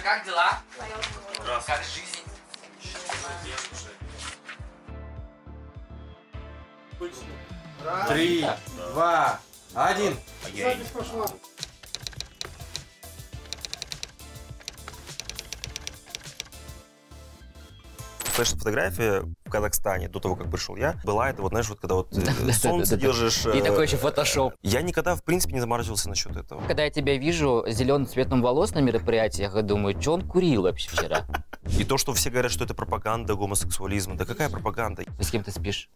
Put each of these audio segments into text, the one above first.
Слушай, как дела? Раз. Как жизнь? Три, два, один. Запись пошла. фэшн-фотография в Казахстане, до того, как пришел я, была это вот, знаешь, вот когда вот э, солнце держишь. И э, такой еще фотошоп. Я никогда, в принципе, не заморачивался насчет этого. Когда я тебя вижу зеленым цветом волос на мероприятиях, я думаю, что он курил вообще вчера? И то, что все говорят, что это пропаганда гомосексуализма. Да какая пропаганда? Ты с кем ты спишь?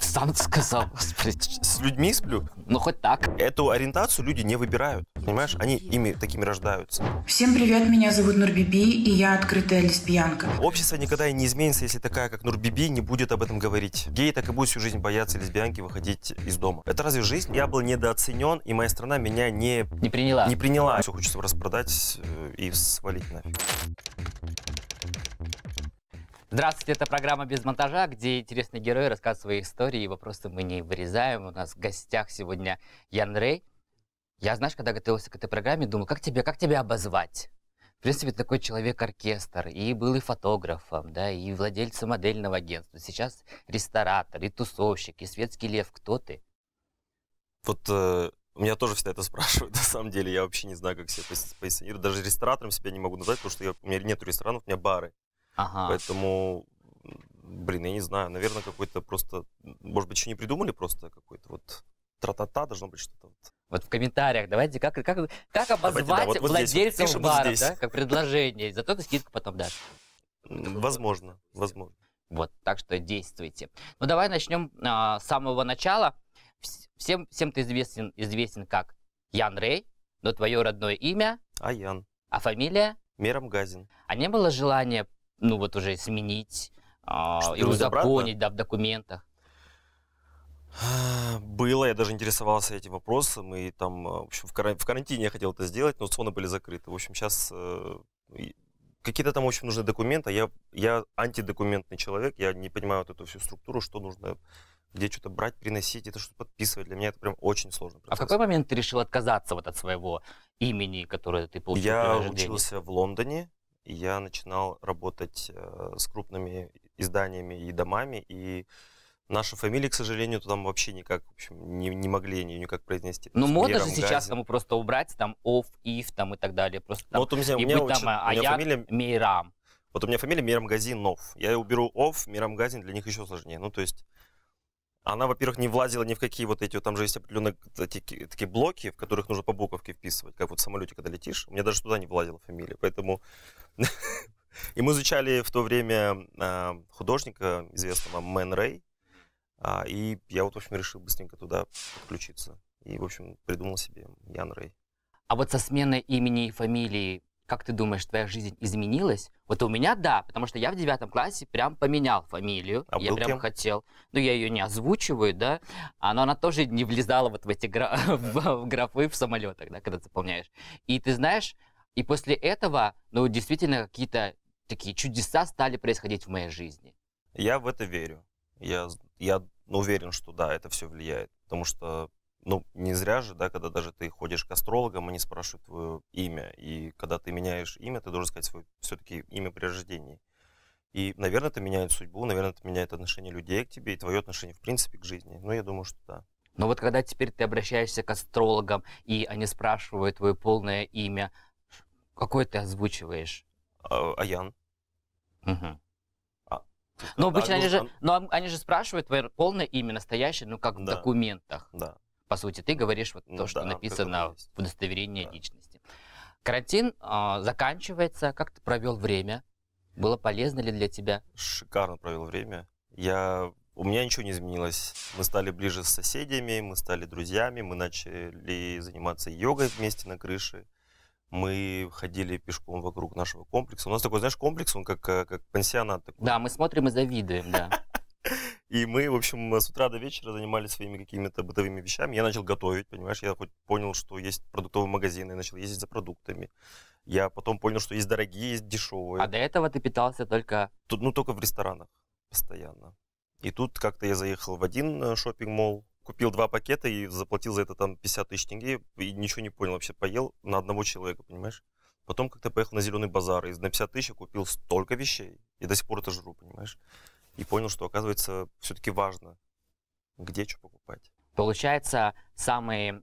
Сам сказал, С людьми сплю? Ну, хоть так. Эту ориентацию люди не выбирают, понимаешь? Они ими такими рождаются. Всем привет, меня зовут Нурбиби, и я открытая лесбиянка. Общество никогда и не изменится, если такая, как Нурбиби, не будет об этом говорить. Геи так и будут всю жизнь бояться лесбиянки выходить из дома. Это разве жизнь? Я был недооценен, и моя страна меня не... Не приняла. Не приняла. Все хочется распродать э, и свалить нафиг. Здравствуйте, это программа «Без монтажа», где интересные герои рассказывают свои истории, и вопросы мы не вырезаем. У нас в гостях сегодня Ян Рей. Я, знаешь, когда готовился к этой программе, думал, как тебе, как тебя обозвать? В принципе, такой человек-оркестр, и был и фотографом, да, и владельцем модельного агентства. Сейчас ресторатор, и тусовщик, и светский лев. Кто ты? Вот э, у меня тоже всегда это спрашивают, на самом деле. Я вообще не знаю, как себя позиционирую. Даже ресторатором себя не могу назвать, потому что я, у меня нет ресторанов, у меня бары. Ага. Поэтому, блин, я не знаю. Наверное, какой-то просто... Может быть, еще не придумали просто какой-то вот тра-та-та должно быть что-то. Вот. вот в комментариях давайте, как, как, как обозвать давайте, да, вот, вот владельцев здесь, вот, баров, вот здесь. да, как предложение, зато ты скидку потом дашь. Возможно, возможно. Вот, так что действуйте. Ну, давай начнем а, с самого начала всем, всем ты известен, известен как Ян Рей, но твое родное имя... Аян. А фамилия? Мерамгазин. А не было желания, ну вот уже сменить а, и узаконить, да, в документах? Было, я даже интересовался этим вопросом, и там, э, в общем, в, карантине я хотел это сделать, но соны были закрыты. В общем, сейчас э, какие-то там очень нужны документы, а я, я антидокументный человек, я не понимаю вот эту всю структуру, что нужно где что-то брать, приносить, это что-то подписывать. Для меня это прям очень сложно. А в какой момент ты решил отказаться вот от своего имени, которое ты получил? Я учился в Лондоне, я начинал работать э, с крупными изданиями и домами, и наша фамилия, к сожалению, там вообще никак, в общем, не, не могли ее никак произнести. Ну, можно же сейчас там просто убрать, там, off, if, там, и так далее, просто ну, там, ну, вот у меня, у меня там, очень, а у меня фамилия... Мейрам. Вот у меня фамилия Мирамгазинов. Я уберу off, Газин, для них еще сложнее. Ну, то есть она, во-первых, не влазила ни в какие вот эти, там же есть определенные такие, такие блоки, в которых нужно по буковке вписывать, как вот в самолете, когда летишь. У меня даже туда не влазила фамилия, поэтому... И мы изучали в то время а, художника известного Мэн Рэй, а, и я вот, в общем, решил быстренько туда включиться И, в общем, придумал себе Ян Рэй. А вот со сменой имени и фамилии как ты думаешь, твоя жизнь изменилась? Вот у меня да, потому что я в девятом классе прям поменял фамилию. А я прям кем? хотел. но ну, я ее не озвучиваю, да. А, но она тоже не влезала вот в эти гра... в, в графы в самолетах, да, когда заполняешь. И ты знаешь, и после этого, ну, действительно, какие-то такие чудеса стали происходить в моей жизни. Я в это верю. Я, я ну, уверен, что да, это все влияет. Потому что ну, не зря же, да, когда даже ты ходишь к астрологам, они спрашивают твое имя. И когда ты меняешь имя, ты должен сказать свое все-таки имя при рождении. И, наверное, это меняет судьбу, наверное, это меняет отношение людей к тебе и твое отношение, в принципе, к жизни. Ну, я думаю, что да. Но вот когда теперь ты обращаешься к астрологам, и они спрашивают твое полное имя, какое ты озвучиваешь? А, Аян. Угу. Но обычно да, они, ну, же, но они же спрашивают твое полное имя настоящее, ну как да. в документах. Да. По сути, ты говоришь вот ну, то, да, что написано в удостоверении да. личности. Карантин э, заканчивается. Как ты провел время? Было полезно ли для тебя? Шикарно провел время. Я у меня ничего не изменилось. Мы стали ближе с соседями, мы стали друзьями, мы начали заниматься йогой вместе на крыше. Мы ходили пешком вокруг нашего комплекса. У нас такой, знаешь, комплекс, он как, э, как пансионат. Такой. Да, мы смотрим и завидуем, да. И мы, в общем, с утра до вечера занимались своими какими-то бытовыми вещами. Я начал готовить, понимаешь, я хоть понял, что есть продуктовые магазины, начал ездить за продуктами. Я потом понял, что есть дорогие, есть дешевые. А до этого ты питался только... Тут, ну, только в ресторанах постоянно. И тут как-то я заехал в один э, шопинг мол купил два пакета и заплатил за это там 50 тысяч тенге, и ничего не понял вообще, поел на одного человека, понимаешь? Потом как-то поехал на зеленый базар, и на 50 тысяч купил столько вещей, и до сих пор это жру, понимаешь? и понял, что, оказывается, все-таки важно, где что покупать. Получается, самый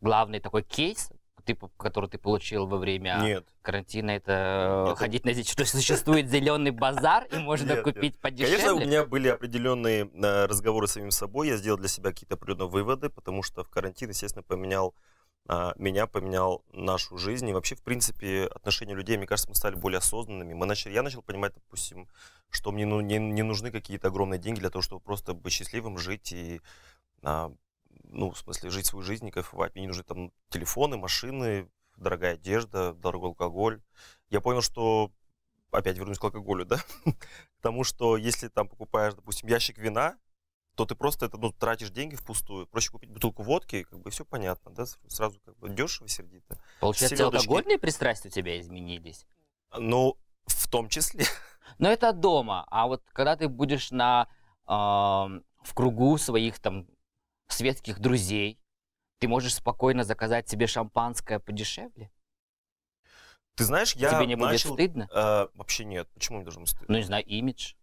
главный такой кейс, ты, который ты получил во время нет. карантина, это нет. ходить на что существует зеленый базар и можно нет, купить нет. подешевле? Конечно, у меня были определенные э, разговоры с самим собой, я сделал для себя какие-то определенные выводы, потому что в карантин, естественно, поменял а, меня поменял нашу жизнь. И вообще, в принципе, отношения людей, мне кажется, мы стали более осознанными. Мы начали, я начал понимать, допустим, что мне ну, не, не нужны какие-то огромные деньги для того, чтобы просто быть счастливым, жить и, а, ну, в смысле, жить свою жизнь и кайфовать. Мне не нужны там телефоны, машины, дорогая одежда, дорогой алкоголь. Я понял, что опять вернусь к алкоголю, да, потому что если там покупаешь, допустим, ящик вина, то ты просто это, ну, тратишь деньги впустую. Проще купить бутылку водки, и как бы все понятно, да, сразу как бы дешево, сердито. Получается, Селедочки. алкогольные пристрастия у тебя изменились? А, ну, в том числе. Но это дома, а вот когда ты будешь на, э, в кругу своих там светских друзей, ты можешь спокойно заказать себе шампанское подешевле? Ты знаешь, я Тебе не начал... будет стыдно? Э, вообще нет. Почему мне должно быть стыдно? Ну, не знаю, имидж.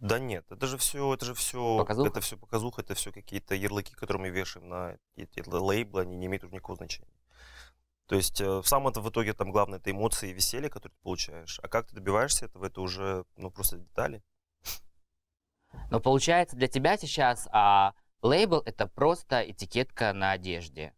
Да нет, это же все, это же все, показуха? это все показуха, это все какие-то ярлыки, которые мы вешаем на эти лейблы, они не имеют уже никакого значения. То есть в э, это в итоге там главное это эмоции и веселье, которые ты получаешь. А как ты добиваешься этого, это уже ну просто детали. Но получается для тебя сейчас а, лейбл это просто этикетка на одежде.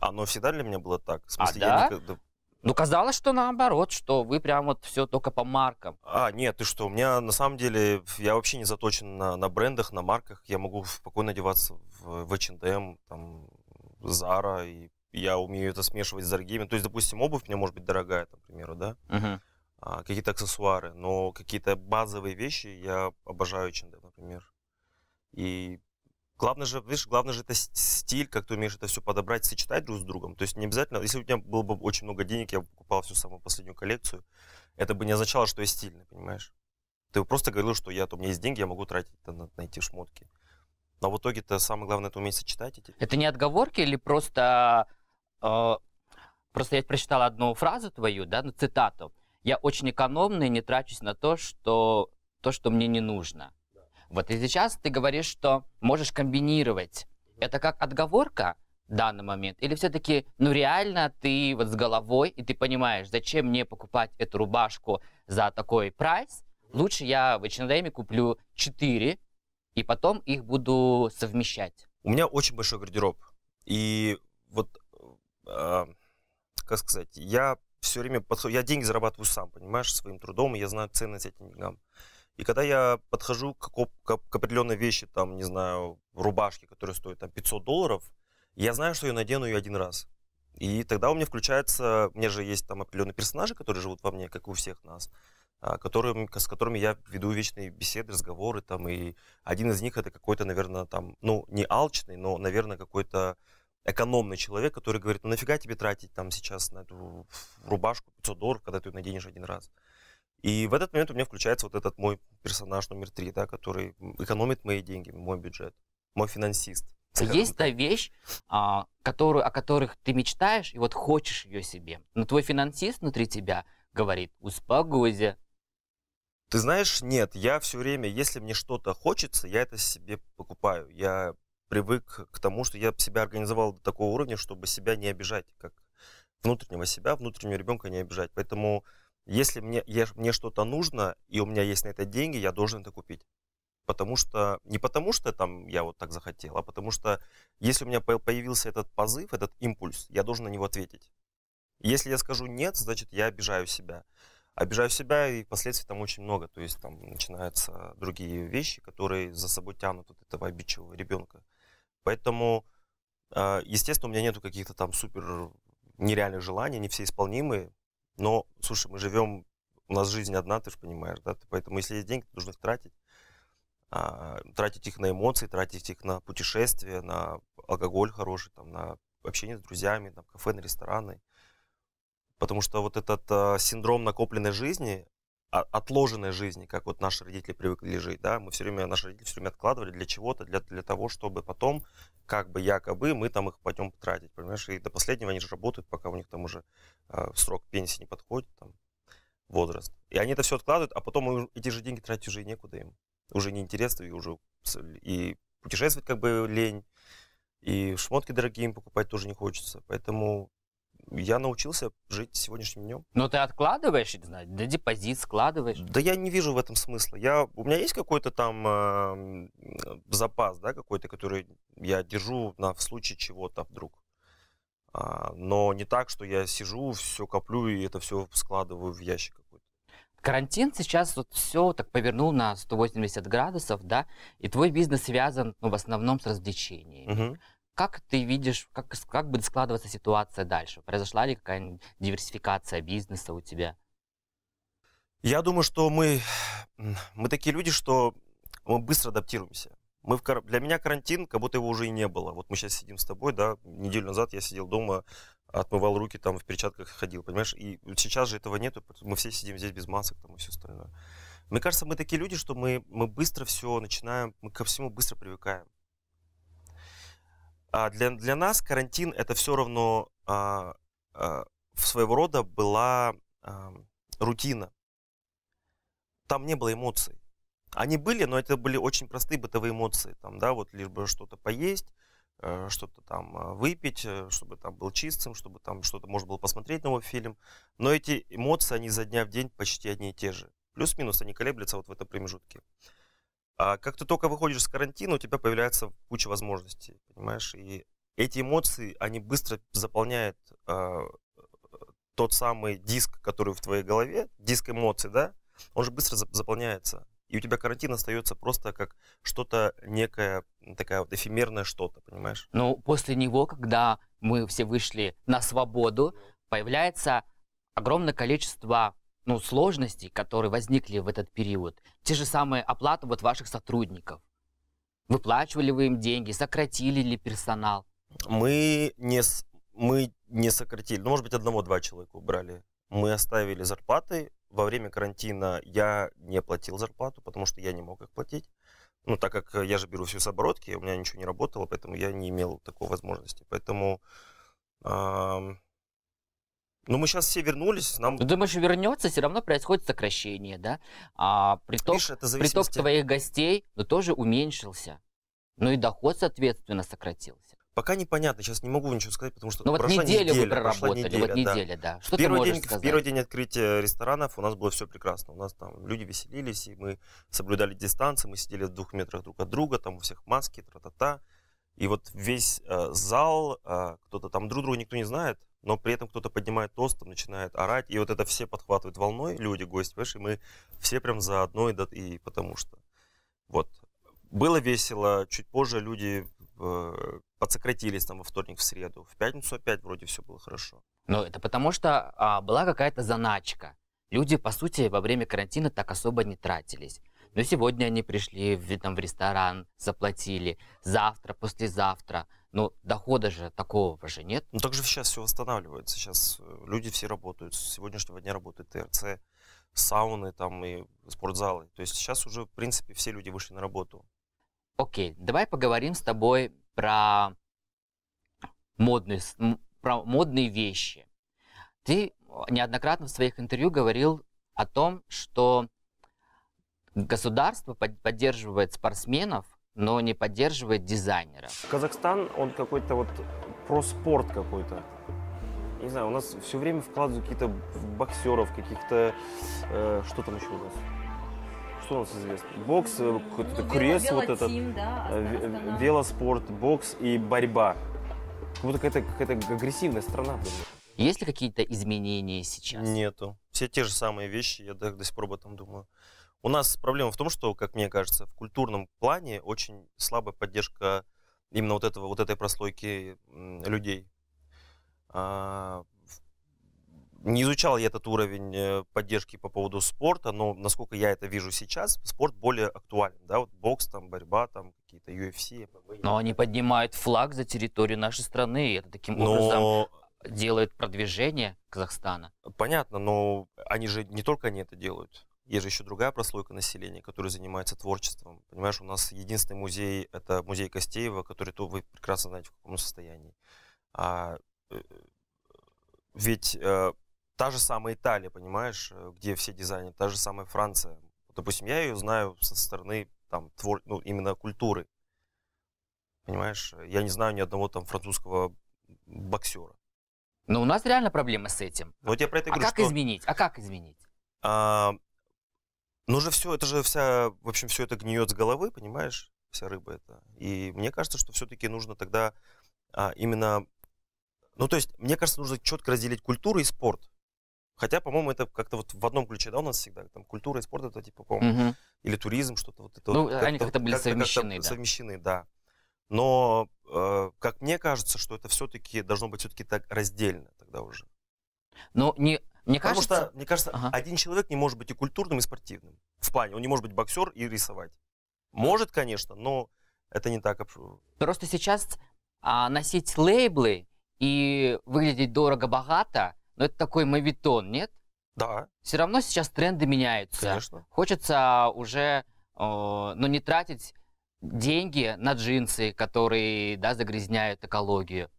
Оно всегда для меня было так. В а смысле, а, да? никогда... Ну, казалось, что наоборот, что вы прям вот все только по маркам. А, нет, ты что, у меня на самом деле, я вообще не заточен на, на брендах, на марках. Я могу спокойно одеваться в, в H&M, там, Zara, и я умею это смешивать с заргеймом. То есть, допустим, обувь у меня может быть дорогая, там, к примеру, да? uh А, какие-то аксессуары, но какие-то базовые вещи я обожаю H&M, например. И Главное же, видишь, главное же это стиль, как ты умеешь это все подобрать, сочетать друг с другом. То есть не обязательно, если у тебя было бы очень много денег, я бы покупал всю самую последнюю коллекцию, это бы не означало, что я стильный, понимаешь? Ты просто говорил, что я, то у меня есть деньги, я могу тратить это на, на эти шмотки. Но в итоге-то самое главное это уметь сочетать эти. Это не отговорки или просто... Э, просто я прочитал одну фразу твою, да, ну, цитату. Я очень экономный, не трачусь на то, что, то, что мне не нужно. Вот и сейчас ты говоришь, что можешь комбинировать. Это как отговорка в данный момент? Или все-таки, ну реально ты вот с головой, и ты понимаешь, зачем мне покупать эту рубашку за такой прайс? Лучше я в H&M куплю 4, и потом их буду совмещать. У меня очень большой гардероб. И вот, э, как сказать, я все время подхожу, я деньги зарабатываю сам, понимаешь, своим трудом, и я знаю ценность этим деньгам. И когда я подхожу к, к, к определенной вещи, там, не знаю, рубашке, которая стоит там 500 долларов, я знаю, что я надену ее один раз. И тогда у меня включается, у меня же есть там определенные персонажи, которые живут во мне, как и у всех нас, а, которым, с которыми я веду вечные беседы, разговоры там, и один из них это какой-то, наверное, там, ну, не алчный, но, наверное, какой-то экономный человек, который говорит, ну нафига тебе тратить там сейчас на эту рубашку 500 долларов, когда ты ее наденешь один раз. И в этот момент у меня включается вот этот мой персонаж номер три, да, который экономит мои деньги, мой бюджет, мой финансист. А есть та вещь, а, которую, о которых ты мечтаешь, и вот хочешь ее себе. Но твой финансист внутри тебя говорит, успокойся. Ты знаешь, нет, я все время, если мне что-то хочется, я это себе покупаю. Я привык к тому, что я себя организовал до такого уровня, чтобы себя не обижать, как внутреннего себя, внутреннего ребенка не обижать. Поэтому если мне, я, мне что-то нужно, и у меня есть на это деньги, я должен это купить. Потому что, не потому что там я вот так захотел, а потому что если у меня появился этот позыв, этот импульс, я должен на него ответить. Если я скажу нет, значит я обижаю себя. Обижаю себя, и последствий там очень много. То есть там начинаются другие вещи, которые за собой тянут от этого обидчивого ребенка. Поэтому, а, естественно, у меня нету каких-то там супер нереальных желаний, они все исполнимые. Но, слушай, мы живем, у нас жизнь одна, ты же понимаешь, да? Поэтому, если есть деньги, ты должен их тратить. А, тратить их на эмоции, тратить их на путешествия, на алкоголь хороший, там, на общение с друзьями, на кафе, на рестораны. Потому что вот этот а, синдром накопленной жизни, отложенной жизни, как вот наши родители привыкли жить, да, мы все время, наши родители все время откладывали для чего-то, для, для того, чтобы потом, как бы якобы, мы там их пойдем потратить, понимаешь, и до последнего они же работают, пока у них там уже э, срок пенсии не подходит, там, возраст. И они это все откладывают, а потом эти же деньги тратить уже некуда им, уже неинтересно, и уже и путешествовать как бы лень, и шмотки дорогие им покупать тоже не хочется, поэтому я научился жить сегодняшним днем. Но ты откладываешь, знаешь, да депозит складываешь? Да я не вижу в этом смысла. Я, у меня есть какой-то там э, запас, да, какой-то, который я держу на, в случае чего-то вдруг. А, но не так, что я сижу, все коплю и это все складываю в ящик какой-то. Карантин сейчас вот все так повернул на 180 градусов, да, и твой бизнес связан ну, в основном с развлечениями. Угу как ты видишь, как, как будет складываться ситуация дальше? Произошла ли какая-нибудь диверсификация бизнеса у тебя? Я думаю, что мы, мы такие люди, что мы быстро адаптируемся. Мы в, для меня карантин, как будто его уже и не было. Вот мы сейчас сидим с тобой, да, неделю назад я сидел дома, отмывал руки, там в перчатках ходил, понимаешь? И сейчас же этого нету, мы все сидим здесь без масок там и все остальное. Мне кажется, мы такие люди, что мы, мы быстро все начинаем, мы ко всему быстро привыкаем. А для, для нас карантин это все равно а, а, своего рода была а, рутина. Там не было эмоций. Они были, но это были очень простые бытовые эмоции. Там, да, вот лишь бы что-то поесть, э, что-то там а, выпить, э, чтобы там был чистым, чтобы там что-то можно было посмотреть новый фильм. Но эти эмоции, они за дня в день почти одни и те же. Плюс-минус они колеблются вот в этом промежутке. А как ты только выходишь с карантина, у тебя появляется куча возможностей, понимаешь? И эти эмоции, они быстро заполняют э, тот самый диск, который в твоей голове, диск эмоций, да? Он же быстро заполняется. И у тебя карантин остается просто как что-то некое, такая вот эфемерное что-то, понимаешь? Ну, после него, когда мы все вышли на свободу, появляется огромное количество ну, сложности, которые возникли в этот период. Те же самые оплаты вот ваших сотрудников. Выплачивали вы им деньги, сократили ли персонал? Мы не, мы не сократили. Ну, может быть, одного-два человека убрали. Мы оставили зарплаты. Во время карантина я не платил зарплату, потому что я не мог их платить. Ну, так как я же беру все с оборотки, у меня ничего не работало, поэтому я не имел такой возможности. Поэтому э, но мы сейчас все вернулись, нам... думаешь, вернется, все равно происходит сокращение, да? А приток, Видишь, это приток твоих гостей ну, тоже уменьшился. Ну и доход, соответственно, сократился. Пока непонятно, сейчас не могу ничего сказать, потому что ну, вот неделю неделя, вы проработали, неделя, вот неделя, да. да. Что в первый день, сказать? В первый день открытия ресторанов у нас было все прекрасно. У нас там люди веселились, и мы соблюдали дистанцию, мы сидели в двух метрах друг от друга, там у всех маски, тра-та-та. И вот весь э, зал, э, кто-то там друг друга никто не знает, но при этом кто-то поднимает тост, начинает орать, и вот это все подхватывают волной, люди, гости, понимаешь, и мы все прям заодно, и, и потому что. Вот. Было весело, чуть позже люди э, подсократились там во вторник, в среду. В пятницу опять вроде все было хорошо. Но ну, это потому что а, была какая-то заначка. Люди, по сути, во время карантина так особо не тратились. Но сегодня они пришли в, там, в ресторан, заплатили. Завтра, послезавтра. но ну, дохода же такого же нет. Ну, так же сейчас все восстанавливается. Сейчас э, люди все работают. С сегодняшнего дня работает ТРЦ, сауны там и спортзалы. То есть сейчас уже, в принципе, все люди вышли на работу. Окей, давай поговорим с тобой про модные, про модные вещи. Ты э, неоднократно в своих интервью говорил о том, что Государство поддерживает спортсменов, но не поддерживает дизайнеров. Казахстан, он какой-то вот про спорт какой-то. Не знаю, у нас все время вкладывают какие-то боксеров, каких-то... Э, что там еще у нас? что у нас известно? Бокс, э, ну, какой-то ну, крес вот этот, да, э, велоспорт, бокс и борьба. Как будто какая-то какая, -то, агрессивная страна. Есть ли какие-то изменения сейчас? Нету. Все те же самые вещи, я до, до сих пор об этом думаю. У нас проблема в том, что, как мне кажется, в культурном плане очень слабая поддержка именно вот, этого, вот этой прослойки людей. А, не изучал я этот уровень э, поддержки по поводу спорта, но насколько я это вижу сейчас, спорт более актуален. Да? Вот бокс, там, борьба, там, какие-то UFC. Но они поднимают флаг за территорию нашей страны, и это таким но... образом делает продвижение Казахстана. Понятно, но они же не только они это делают. Есть же еще другая прослойка населения, которая занимается творчеством. Понимаешь, у нас единственный музей – это музей Костеева, который то вы прекрасно знаете, в каком состоянии. А, э, э, ведь э, та же самая Италия, понимаешь, э, где все дизайнеры, та же самая Франция. Вот Допустим, я ее знаю со стороны там, твор... ну, именно культуры. Понимаешь, я не знаю ни одного там французского боксера. Но у нас реально проблема с этим. Но ну, вот я про это а говорю, а как что... изменить? А как изменить? А, ну же все, это же вся, в общем, все это гниет с головы, понимаешь? Вся рыба это. И мне кажется, что все-таки нужно тогда а, именно... Ну, то есть, мне кажется, нужно четко разделить культуру и спорт. Хотя, по-моему, это как-то вот в одном ключе, да, у нас всегда там культура и спорт это типа, по-моему, угу. или туризм, что-то вот это. Ну, вот, они как-то были как совмещены, как да. Совмещены, да. Но, э, как мне кажется, что это все-таки должно быть все-таки так раздельно тогда уже. Но ну, не мне Потому кажется... что, мне кажется, ага. один человек не может быть и культурным, и спортивным. В плане, он не может быть боксер и рисовать. Может, конечно, но это не так. Просто сейчас а, носить лейблы и выглядеть дорого-богато, но это такой мавитон, нет? Да. Все равно сейчас тренды меняются. Конечно. Хочется а, уже, э, ну, не тратить деньги на джинсы, которые, да, загрязняют экологию.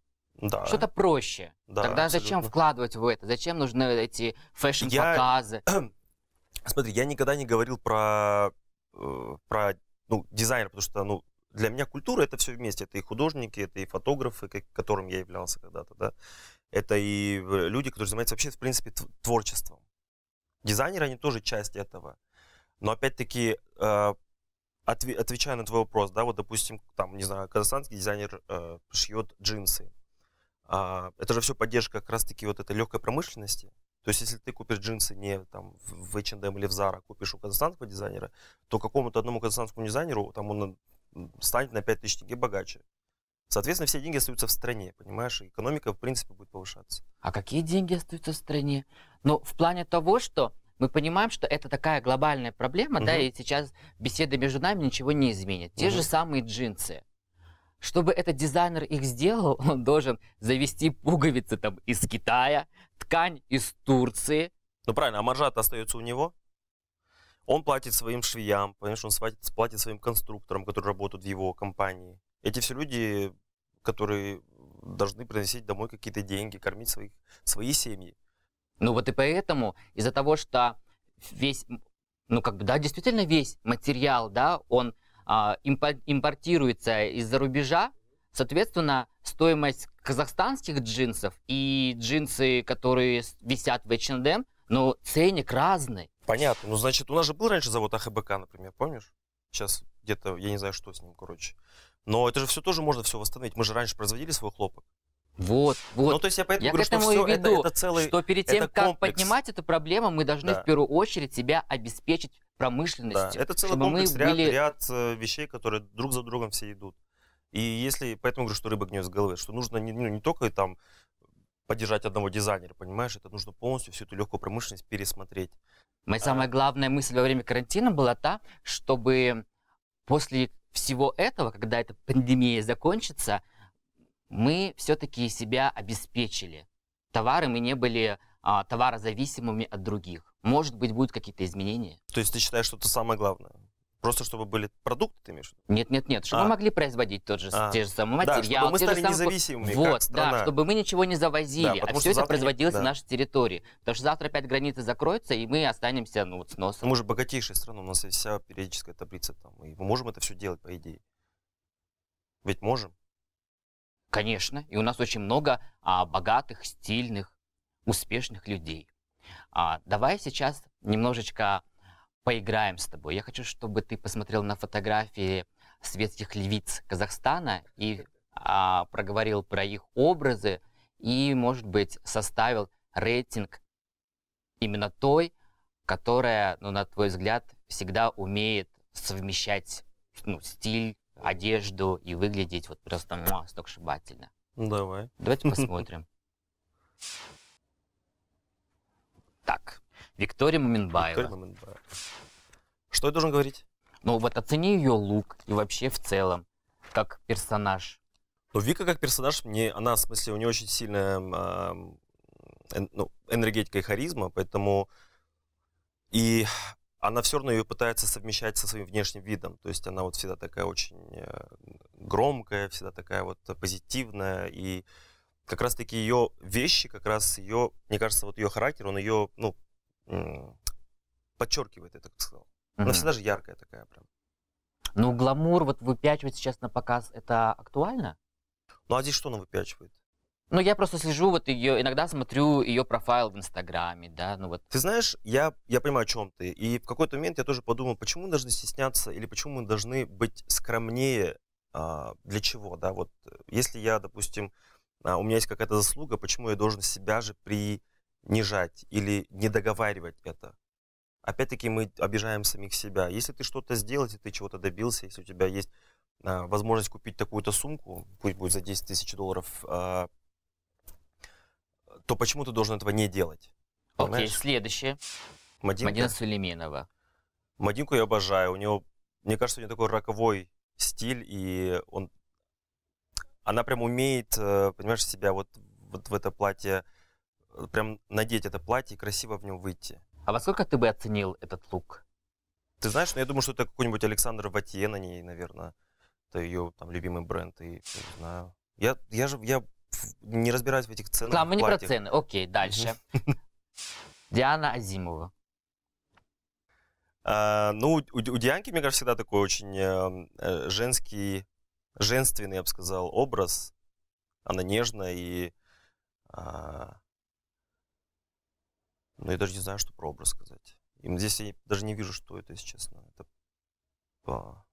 Да. Что-то проще. Да, Тогда абсолютно. зачем вкладывать в это? Зачем нужны эти фэшн-показы? Я... Смотри, я никогда не говорил про, э, про ну, дизайнер, потому что ну, для меня культура это все вместе. Это и художники, это и фотографы, которым я являлся когда-то, да. Это и э, люди, которые занимаются вообще, в принципе, творчеством. Дизайнеры, они тоже часть этого. Но опять-таки, э, отвечая на твой вопрос, да, вот, допустим, там, не знаю, казахстанский дизайнер шьет джинсы. А, это же все поддержка как раз-таки вот этой легкой промышленности. То есть, если ты купишь джинсы не там в H&M или в Zara, а купишь у казахстанского дизайнера, то какому-то одному казахстанскому дизайнеру там он станет на 5000 тенге богаче. Соответственно, все деньги остаются в стране, понимаешь? Экономика, в принципе, будет повышаться. А какие деньги остаются в стране? Ну, в плане того, что мы понимаем, что это такая глобальная проблема, угу. да, и сейчас беседы между нами ничего не изменят. Те угу. же самые джинсы. Чтобы этот дизайнер их сделал, он должен завести пуговицы там из Китая, ткань из Турции. Ну правильно, а маржа остается у него? Он платит своим швеям, понимаешь, он платит своим конструкторам, которые работают в его компании. Эти все люди, которые должны приносить домой какие-то деньги, кормить своих, свои семьи. Ну вот и поэтому из-за того, что весь, ну как бы, да, действительно весь материал, да, он а, импортируется из-за рубежа, соответственно, стоимость казахстанских джинсов и джинсы, которые висят в H&M, ну ценник разный. Понятно. Ну, значит, у нас же был раньше завод АХБК, например, помнишь? Сейчас где-то, я не знаю, что с ним, короче. Но это же все тоже можно все восстановить. Мы же раньше производили свой хлопок. Вот, вот. Ну, то есть я поэтому я говорю, к этому что все веду, это, это целый Что перед тем, как поднимать эту проблему, мы должны да. в первую очередь себя обеспечить промышленностью. Да. Это целый комплекс, ряд, были... ряд э, вещей, которые друг за другом все идут. И если, поэтому говорю, что рыба гнет с головы, что нужно не, ну, не только там поддержать одного дизайнера, понимаешь, это нужно полностью всю эту легкую промышленность пересмотреть. Моя а... самая главная мысль во время карантина была та, чтобы после всего этого, когда эта пандемия закончится, мы все-таки себя обеспечили. Товары мы не были а, товарозависимыми от других. Может быть, будут какие-то изменения. То есть ты считаешь, что это самое главное? Просто чтобы были продукты, ты имеешь в виду? Нет, нет, нет, чтобы а. мы могли производить тот же, а. те же самые материалы. Да, чтобы мы стали самые... независимыми, Вот, как да, чтобы мы ничего не завозили, да, а все это производилось не... на нашей территории. Потому что завтра опять границы закроются, и мы останемся, ну, вот, с носом. Мы же богатейшая страна, у нас есть вся периодическая таблица там, и мы можем это все делать, по идее. Ведь можем. Конечно, и у нас очень много а, богатых, стильных, успешных людей. А, давай сейчас немножечко поиграем с тобой. Я хочу, чтобы ты посмотрел на фотографии светских львиц Казахстана и а, проговорил про их образы и, может быть, составил рейтинг именно той, которая, ну, на твой взгляд, всегда умеет совмещать ну, стиль, одежду и выглядеть вот просто муа, сногсшибательно. Давай. Давайте посмотрим. Так, Виктория Маминбаева. Что я должен говорить? Ну вот оцени ее лук и вообще в целом, как персонаж. Ну, Вика как персонаж, мне, она, в смысле, у нее очень сильная э, э, ну, энергетика и харизма, поэтому и она все равно ее пытается совмещать со своим внешним видом. То есть она вот всегда такая очень э, громкая, всегда такая вот позитивная. И как раз-таки ее вещи, как раз ее, мне кажется, вот ее характер, он ее, ну, подчеркивает, я так сказал. Она mm-hmm. всегда же яркая такая прям. Ну, гламур вот выпячивать сейчас на показ, это актуально? Ну, а здесь что она выпячивает? Ну, я просто слежу, вот ее, иногда смотрю ее профайл в Инстаграме, да, ну вот. Ты знаешь, я, я понимаю, о чем ты. И в какой-то момент я тоже подумал, почему мы должны стесняться или почему мы должны быть скромнее, а, для чего, да, вот. Э, если я, допустим, а, у меня есть какая-то заслуга, почему я должен себя же принижать или не договаривать это? Опять-таки мы обижаем самих себя. Если ты что-то сделал, если ты чего-то добился, если у тебя есть а, возможность купить такую-то сумку, пусть будет за 10 тысяч долларов, а, то почему ты должен этого не делать? Понимаешь? Окей, следующее. Мадинка. Мадина Сулейменова. Мадинку я обожаю. У него, мне кажется, у нее такой роковой стиль, и он, она прям умеет, э, понимаешь, себя вот, вот в это платье, э, прям надеть это платье и красиво в нем выйти. А во сколько ты бы оценил этот лук? Ты знаешь, ну я думаю, что это какой-нибудь Александр Ватье на ней, наверное. Это ее там любимый бренд, и не знаю. Я, я же, я не разбираюсь в этих ценах. Ладно, мы не про цены. Окей, дальше. Диана Азимова. А, ну, у, у Дианки, мне кажется, всегда такой очень э, э, женский, женственный, я бы сказал, образ. Она нежная и... А... Ну, я даже не знаю, что про образ сказать. И здесь я даже не вижу, что это, если честно. Это по...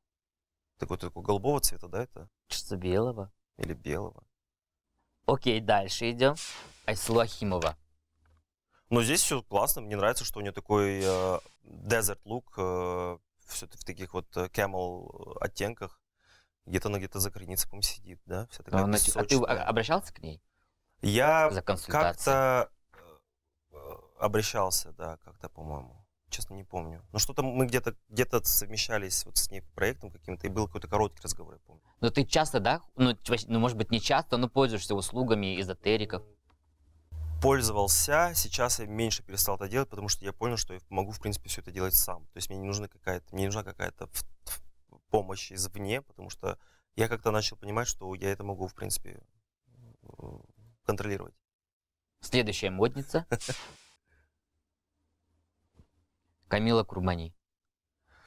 такой, такой голубого цвета, да, это? Что-то белого. Или белого. Окей, дальше идем. Айсулу Ахимова. Ну здесь все классно. Мне нравится, что у нее такой э, desert look, э, все в таких вот э, camel э, оттенках. Где-то она где-то за границей, по-моему, сидит, да? Вся такая а она, а ты а, обращался к ней? Я как-то э, обращался, да, как-то, по-моему. Честно, не помню. Но что-то мы где-то где, совмещались вот с ней проектом каким-то, и был какой-то короткий разговор, я помню. Но ты часто, да? Ну, ну, может быть, не часто, но пользуешься услугами эзотериков? Пользовался, сейчас я меньше перестал это делать, потому что я понял, что я могу, в принципе, все это делать сам. То есть мне не нужна какая-то, мне нужна какая-то помощь извне, потому что я как-то начал понимать, что я это могу, в принципе, контролировать. Следующая модница. Камила Курбани.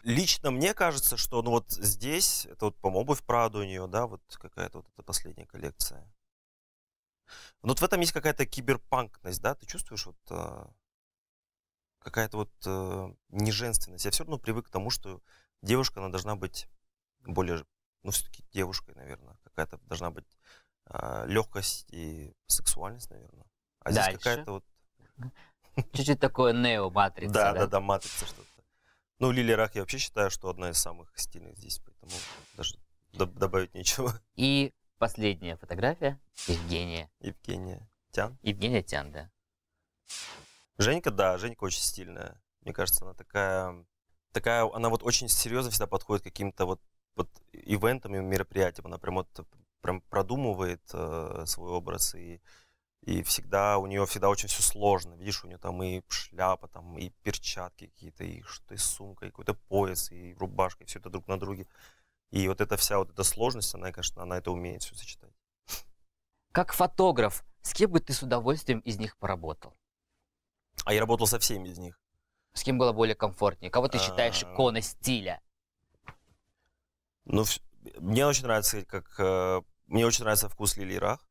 Лично мне кажется, что ну вот здесь, это вот, по-моему, обувь Прада у нее, да, вот какая-то вот эта последняя коллекция. вот в этом есть какая-то киберпанкность, да, ты чувствуешь вот э, какая-то вот э, неженственность. Я все равно привык к тому, что девушка, она должна быть более, ну, все-таки девушкой, наверное, какая-то должна быть э, легкость и сексуальность, наверное. А здесь Дальше. какая-то вот... Чуть-чуть такое нео-матрица. Да, да, да, матрица что-то. Ну, Лили Рах я вообще считаю, что одна из самых стильных здесь, поэтому даже добавить нечего. И последняя фотография Евгения. Евгения Тян. Евгения Тян, да. Женька, да, Женька очень стильная. Мне кажется, она такая, такая, она вот очень серьезно всегда подходит к каким-то вот, вот ивентам и мероприятиям. Она прям вот прям продумывает э, свой образ и и всегда у нее всегда очень все сложно. Видишь, у нее там и шляпа, там и перчатки какие-то, и, что и сумка, и какой-то пояс, и рубашка, и все это друг на друге. И вот эта вся вот эта сложность, она, конечно, она это умеет все сочетать. Как фотограф, с кем бы ты с удовольствием из них поработал? А я работал со всеми из них. С кем было более комфортнее? Кого ты считаешь а. иконой стиля? Ну, мне очень нравится, как... Э, мне очень нравится вкус Лили Рах.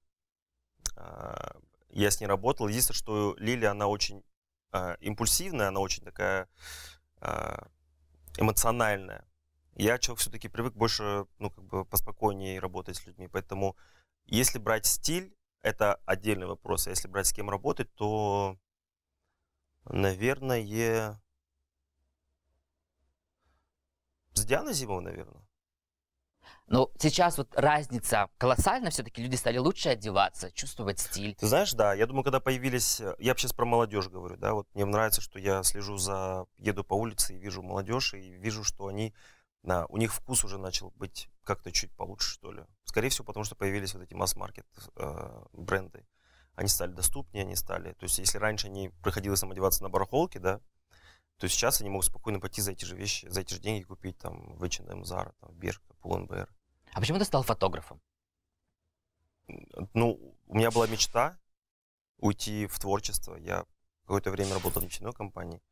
А, я с ней работал. Единственное, что Лили, она очень а, импульсивная, она очень такая а, эмоциональная. Я человек все-таки привык больше, ну, как бы поспокойнее работать с людьми. Поэтому если брать стиль, это отдельный вопрос. А если брать с кем работать, то, наверное, с Дианой Зимовой, наверное. Но сейчас вот разница колоссальна, все-таки люди стали лучше одеваться, чувствовать стиль. Ты знаешь, да, я думаю, когда появились, э, я вообще про молодежь говорю, да, вот мне нравится, что я слежу за, еду по улице и вижу молодежь, и вижу, что они, да, у них вкус уже начал быть как-то чуть получше, что ли. Скорее всего, потому что появились вот эти масс-маркет э, бренды. Они стали доступнее, они стали, то есть если раньше они приходилось нам одеваться на барахолке, да, то сейчас они могут спокойно пойти за эти же вещи, за эти же деньги купить там в H&M, Zara, там, Берка, Pull&Bear а почему ты стал фотографом? Ну, у меня была мечта уйти в творчество. Я какое-то время работал в нефтяной компании.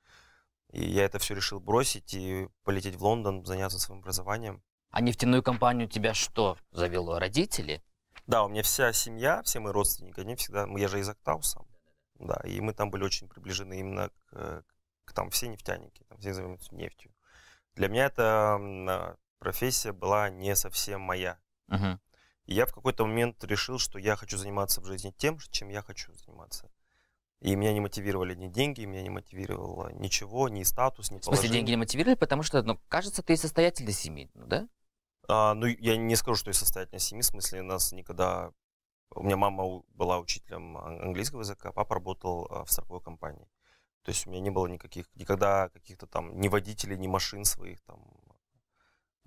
И я это все решил бросить и полететь в Лондон, заняться своим образованием. А нефтяную компанию тебя что, завело родители? Да, у меня вся семья, все мои родственники, они всегда... Я же из Актау сам. Да, и мы там были очень приближены именно к, к там все нефтяники, там все занимаются нефтью. Для меня это а, профессия была не совсем моя. Угу. И я в какой-то момент решил, что я хочу заниматься в жизни тем, чем я хочу заниматься. И меня не мотивировали ни деньги, меня не мотивировало ничего, ни статус, ни положение. В смысле, деньги не мотивировали, потому что, ну, кажется, ты из состоятельной семьи, ну, да? А, ну, я не скажу, что я состоятельной семьи, в смысле, нас никогда... У меня мама была учителем английского языка, папа работал а, в страховой компании. То есть у меня не было никаких, никогда каких-то там ни водителей, ни машин своих, там,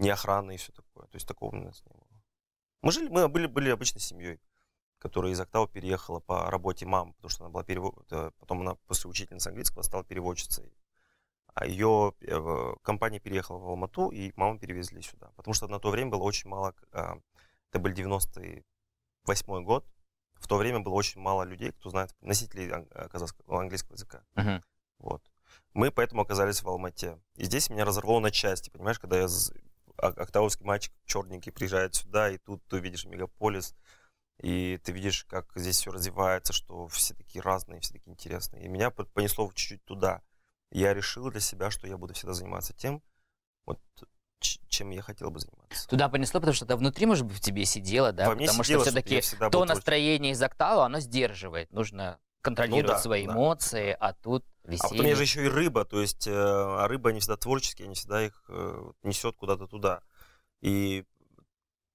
ни охраны и все такое. То есть такого у нас не было. Мы жили, мы были, были обычной семьей, которая из Октава переехала по работе мамы, потому что она была перевод, э, потом она после учительницы английского стала переводчицей. А ее э, компания переехала в Алмату, и маму перевезли сюда. Потому что на то время было очень мало, а, это был 98 год, в то время было очень мало людей, кто знает, носителей э, казахского, английского языка. Uh-huh. Вот. Мы поэтому оказались в Алмате. И здесь меня разорвало на части, понимаешь, когда я а, октаусский мальчик черненький приезжает сюда, и тут ты видишь мегаполис, и ты видишь, как здесь все развивается, что все такие разные, все такие интересные. И меня понесло чуть-чуть туда. Я решил для себя, что я буду всегда заниматься тем, вот чем я хотел бы заниматься. Туда понесло, потому что это внутри, может быть, в тебе сидело, да? Во потому сидело, что все-таки то настроение против... из октава, оно сдерживает. Нужно контролировать ну, да, свои да. эмоции, а тут Веселье. А потом я же еще и рыба, то есть э, а рыба не всегда творческие, не всегда их э, несет куда-то туда. И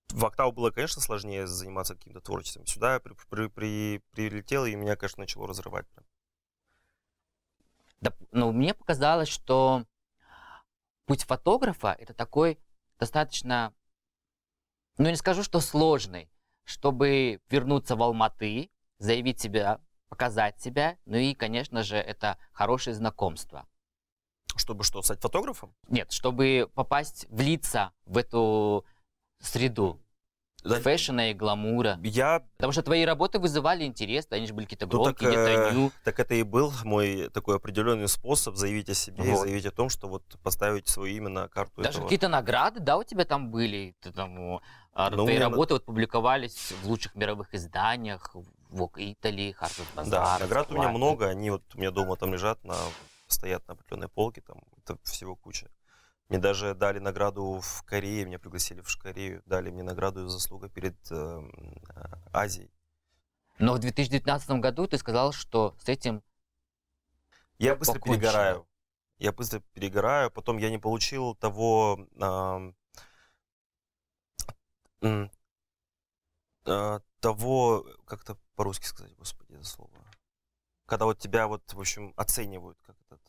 в Октау было, конечно, сложнее заниматься каким-то творчеством. Сюда при, при, при, прилетело, и меня, конечно, начало разрывать. Прям. Да, но ну, мне показалось, что путь фотографа это такой достаточно, ну не скажу, что сложный, чтобы вернуться в Алматы, заявить себя показать себя, ну и, конечно же, это хорошее знакомство. Чтобы что, стать фотографом? Нет, чтобы попасть в лица в эту среду да. фэшена и гламура. Я... Потому что твои работы вызывали интерес, они же были какие-то громкие, ну, так, где-то э, ню. Так это и был мой такой определенный способ заявить о себе вот. и заявить о том, что вот поставить свое имя на карту Даже этого. какие-то награды, да, у тебя там были? Ты там, э, ну, твои работы на... вот публиковались в лучших мировых изданиях, Вок Итали, Харзет Базар. Да, наград у меня много, они вот у меня дома там лежат, на, стоят на определенной полке, там это всего куча. Мне даже дали награду в Корее, меня пригласили в Корею, дали мне награду заслуга перед эм, э, Азией. Но в 2019 году ты сказал, что с этим я быстро покончено. перегораю. Я быстро перегораю, потом я не получил того э, э, того, как-то по-русски сказать, господи, это слово. Когда вот тебя вот, в общем, оценивают, как этот,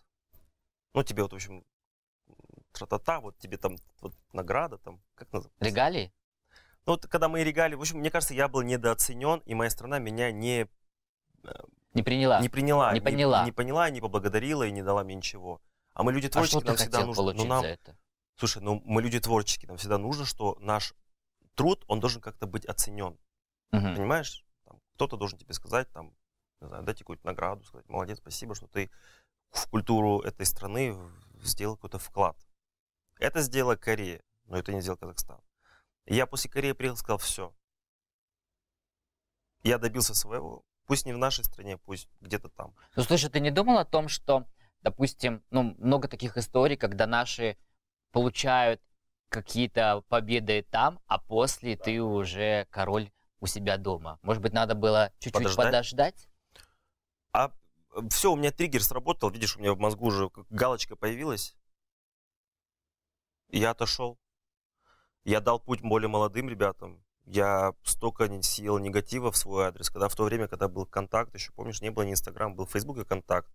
ну, тебе вот, в общем, тра-та-та, вот тебе там вот, награда, там, как называется? Регалии? Ну, вот когда мои регалии, в общем, мне кажется, я был недооценен, и моя страна меня не... Э, не приняла. Не приняла. Не поняла. Не, не поняла, не поблагодарила и не дала мне ничего. А мы люди а творческие, а нам всегда нужно... Ну, нам... за это? Слушай, ну мы люди творческие, нам всегда нужно, что наш труд, он должен как-то быть оценен. Угу. Понимаешь? кто-то должен тебе сказать, там, не знаю, дать какую-то награду, сказать, молодец, спасибо, что ты в культуру этой страны сделал какой-то вклад. Это сделала Корея, но это не сделал Казахстан. Я после Кореи приехал, и сказал, все. Я добился своего, пусть не в нашей стране, пусть где-то там. Ну, слушай, ты не думал о том, что, допустим, ну, много таких историй, когда наши получают какие-то победы там, а после да. ты уже король у себя дома? Может быть, надо было чуть-чуть подождать? подождать? А э, все, у меня триггер сработал, видишь, у меня в мозгу уже галочка появилась. Я отошел. Я дал путь более молодым ребятам. Я столько не съел негатива в свой адрес, когда в то время, когда был контакт, еще помнишь, не было ни Инстаграм, был Фейсбук и контакт.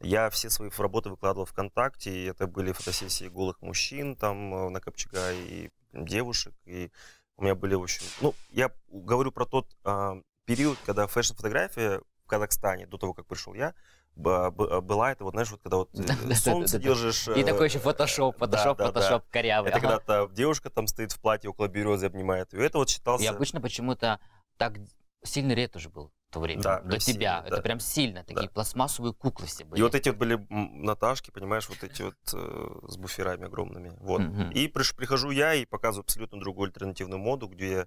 Я все свои работы выкладывал ВКонтакте, и это были фотосессии голых мужчин, там, э, на Копчака, и девушек, и у меня были очень... Ну, я говорю про тот э, период, когда фэшн-фотография в Казахстане, до того, как пришел я, была это вот, знаешь, вот когда вот э, солнце да, да, держишь. И э, такой еще фотошоп, фотошоп, фотошоп корявый. Это когда-то девушка там стоит в платье около березы, обнимает ее. Это вот считался... Я обычно почему-то так сильный ред уже был то время, да, до тебя. Да. Это прям сильно, такие да. пластмассовые куклы все были. И вот эти вот были Наташки, понимаешь, вот эти вот э, с буферами огромными. Вот. Mm-hmm. И приш, прихожу я и показываю абсолютно другую альтернативную моду, где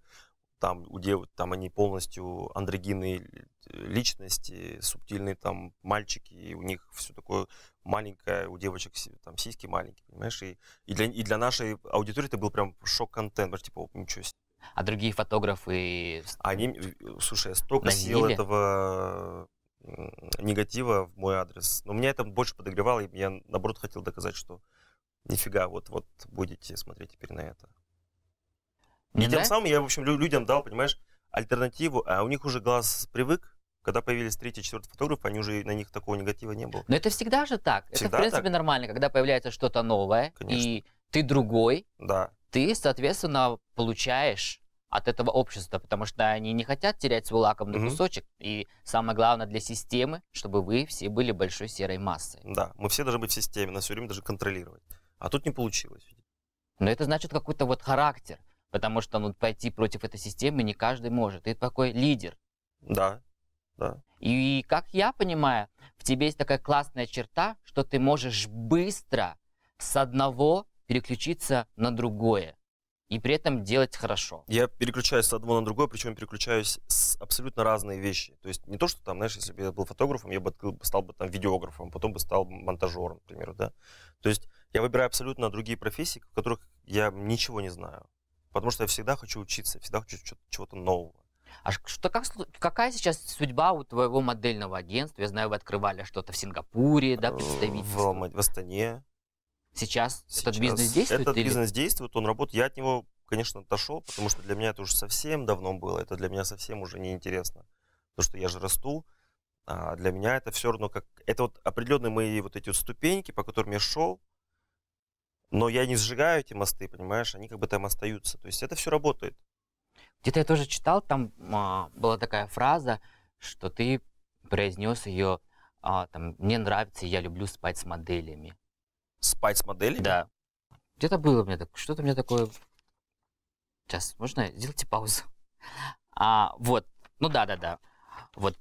там у девушек, там они полностью андрогинные личности, субтильные там мальчики, и у них все такое маленькое, у девочек там сиськи маленькие, понимаешь, и, и, для, и для нашей аудитории это был прям шок-контент, типа, ничего себе а другие фотографы... Они, э, слушай, я столько съел этого негатива в мой адрес. Но меня это больше подогревало, и я, наоборот, хотел доказать, что нифига, вот, вот будете смотреть теперь на это. И тем самым я, в общем, людям дал, понимаешь, альтернативу, а у них уже глаз привык, когда появились третий, четвертый фотограф, они уже на них такого негатива не было. Но это всегда же так. Всегда это, в принципе, так. нормально, когда появляется что-то новое, Конечно. и ты другой. Да ты, соответственно, получаешь от этого общества, потому что они не хотят терять свой лакомый угу. кусочек. И самое главное для системы, чтобы вы все были большой серой массой. Да, мы все должны быть в системе, нас все время даже контролировать. А тут не получилось. Но это значит какой-то вот характер, потому что ну, пойти против этой системы не каждый может. Ты такой лидер. Да, да. И как я понимаю, в тебе есть такая классная черта, что ты можешь быстро с одного переключиться на другое и при этом делать хорошо. Я переключаюсь с одного на другое, причем переключаюсь с абсолютно разные вещи. То есть не то, что там, знаешь, если бы я был фотографом, я бы открыл, стал бы там видеографом, потом бы стал монтажером, например, да. То есть я выбираю абсолютно другие профессии, в которых я ничего не знаю. Потому что я всегда хочу учиться, всегда хочу чего-то нового. А что, как, какая сейчас судьба у твоего модельного агентства? Я знаю, вы открывали что-то в Сингапуре, да, представительство? В, в Астане. Сейчас, Сейчас этот бизнес действует? Этот или? бизнес действует, он работает. Я от него, конечно, отошел, потому что для меня это уже совсем давно было. Это для меня совсем уже неинтересно. Потому что я же расту. А для меня это все равно как... Это вот определенные мои вот эти вот ступеньки, по которым я шел, но я не сжигаю эти мосты, понимаешь, они как бы там остаются. То есть это все работает. Где-то я тоже читал, там а, была такая фраза, что ты произнес ее, а, там, мне нравится, я люблю спать с моделями спать с моделями? Да. Где-то было мне так, что-то мне такое... Сейчас, можно сделайте паузу? А, вот, ну да-да-да. Вот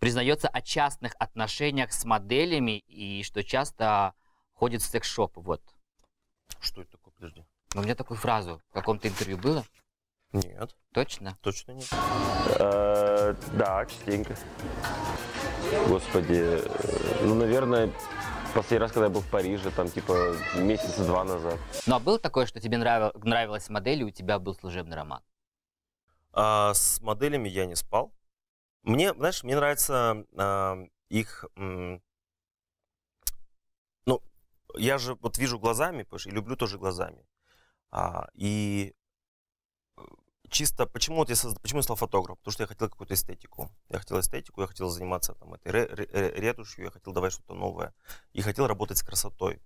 признается о частных отношениях с моделями и что часто ходит в секс-шоп, вот. Что это такое, подожди? Ну, у меня такую фразу в каком-то интервью было. Нет. Точно? Точно нет. Э, да, частенько. Господи, э, ну, наверное, Последний раз, когда я был в Париже, там, типа, месяца два назад. Ну, а было такое, что тебе нрав... нравилась модель, и у тебя был служебный роман? А, с моделями я не спал. Мне, знаешь, мне нравится а, их... М... Ну, я же вот вижу глазами, и люблю тоже глазами. А, и чисто почему вот я почему я стал фотографом? Потому что я хотел какую-то эстетику. Я хотел эстетику, я хотел заниматься там этой ретушью, я хотел давать что-то новое. И хотел работать с красотой.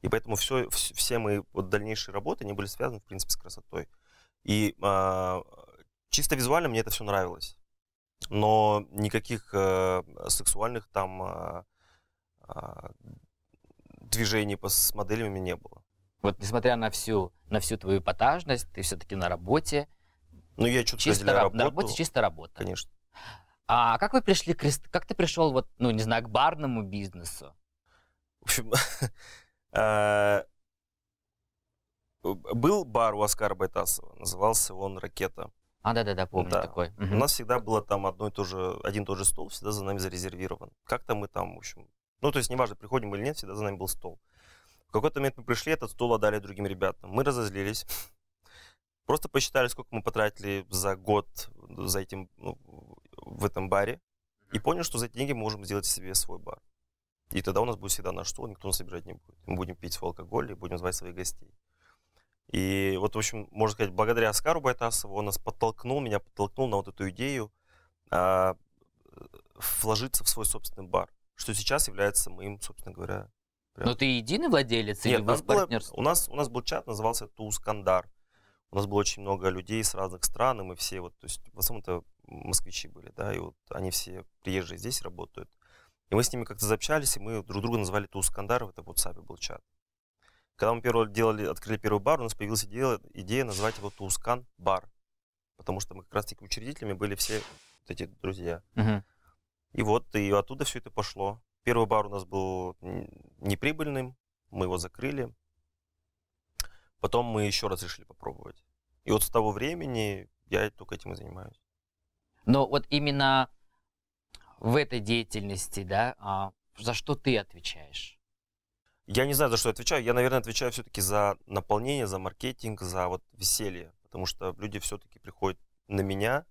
И поэтому все, все мои вот дальнейшие работы, они были связаны, в принципе, с красотой. И э, чисто визуально мне это все нравилось. Но никаких э, сексуальных там э, э, движений по, с моделями не было. Вот несмотря на всю, на всю твою эпатажность, ты все-таки на работе, ну, я четко чисто раб- работу. На работе чисто работа. Конечно. А как вы пришли к... Как ты пришел, вот, ну, не знаю, к барному бизнесу? В общем, а, был бар у Оскара Байтасова, назывался он «Ракета». А, да-да-да, помню да. такой. У нас всегда было там одно и то же, один и тот же стол, всегда за нами зарезервирован. Как-то мы там, в общем... Ну, то есть, неважно, приходим или нет, всегда за нами был стол. В какой-то момент мы пришли, этот стол отдали другим ребятам. Мы разозлились, Просто посчитали, сколько мы потратили за год э, за этим, ну, в этом баре. И поняли, что за эти деньги мы можем сделать себе свой бар. И тогда у нас будет всегда наш стол, никто нас обижать не будет. Мы будем пить свой алкоголь и будем звать своих гостей. И вот, в общем, можно сказать, благодаря Оскару Байтасову он нас подтолкнул, меня подтолкнул на вот эту идею а, э, вложиться в свой собственный бар, что сейчас является моим, собственно говоря. Прям... Но ты единый владелец Нет, или у нас, было, у, нас, у нас был чат, назывался Тускандар у нас было очень много людей с разных стран, и мы все вот, то есть в основном это москвичи были, да, и вот они все приезжие здесь работают. И мы с ними как-то заобщались, и мы друг друга назвали Тускандаров, это в WhatsApp был чат. Когда мы первый делали, открыли первый бар, у нас появилась идея, идея назвать его Тускан бар, потому что мы как раз таки учредителями были все вот эти друзья. Uh-huh. И вот и оттуда все это пошло. Первый бар у нас был неприбыльным, мы его закрыли. Потом мы еще раз решили попробовать. И вот с того времени я только этим и занимаюсь. Но вот именно в этой деятельности, да, а за что ты отвечаешь? Я не знаю, за что я отвечаю. Я, наверное, отвечаю все-таки за наполнение, за маркетинг, за вот веселье. Потому что люди все-таки приходят на меня.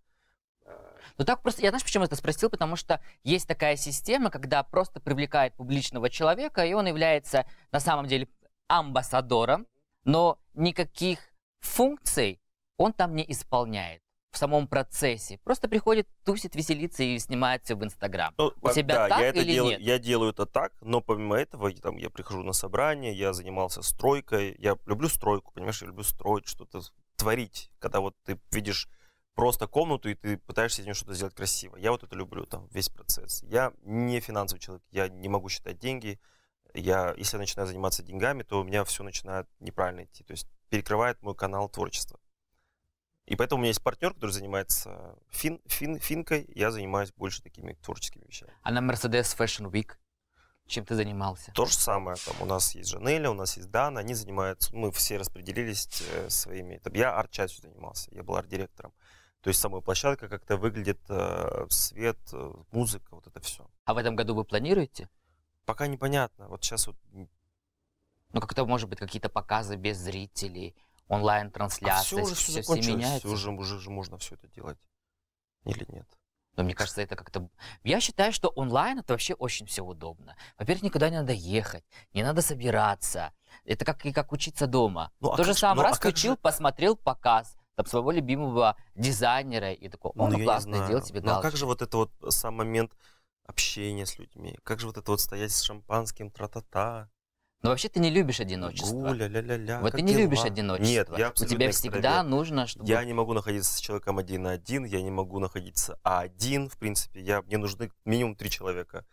Ну так просто, я знаешь, почему это спросил? Потому что есть такая система, когда просто привлекает публичного человека, и он является на самом деле амбассадором, но никаких функций он там не исполняет в самом процессе. Просто приходит, тусит, веселится и снимается в Инстаграм. Ну, У тебя да, так я это или дел, нет? Я делаю это так, но помимо этого я, там, я прихожу на собрание, я занимался стройкой. Я люблю стройку, понимаешь? Я люблю строить, что-то творить. Когда вот ты видишь просто комнату, и ты пытаешься с ним что-то сделать красиво. Я вот это люблю, там, весь процесс. Я не финансовый человек, я не могу считать деньги. Я, если я начинаю заниматься деньгами, то у меня все начинает неправильно идти. То есть перекрывает мой канал творчества. И поэтому у меня есть партнер, который занимается фин, фин, финкой, я занимаюсь больше такими творческими вещами. А на Mercedes Fashion Week чем ты занимался? То же самое. Там у нас есть Жанеля, у нас есть Дана, они занимаются, мы все распределились э, своими. Там, я арт-частью занимался, я был арт-директором. То есть самая площадка как-то выглядит, э, свет, э, музыка, вот это все. А в этом году вы планируете? Пока непонятно. Вот сейчас вот... Ну как-то, может быть, какие-то показы без зрителей, онлайн-трансляции, а все все, все меняется. Все уже, уже, уже можно все это делать или нет? Но мне кажется, это как-то... Я считаю, что онлайн это вообще очень все удобно. Во-первых, никуда не надо ехать, не надо собираться. Это как, и как учиться дома. Ну, а То ну, а же самое, раз включил, же... посмотрел показ, там, своего любимого дизайнера и такой, он ну, ну классный, делал тебе галочку. Ну а как же вот это вот э, сам момент общения с людьми? Как же вот это вот стоять с шампанским, тра-та-та? Но вообще ты не любишь одиночество. Гуля, ля, ля, ля, вот ты не дела? любишь одиночество. Нет, я У тебя всегда экстраверт. нужно, чтобы... Я не могу находиться с человеком один на один, я не могу находиться один, в принципе. Я, мне нужны минимум три человека.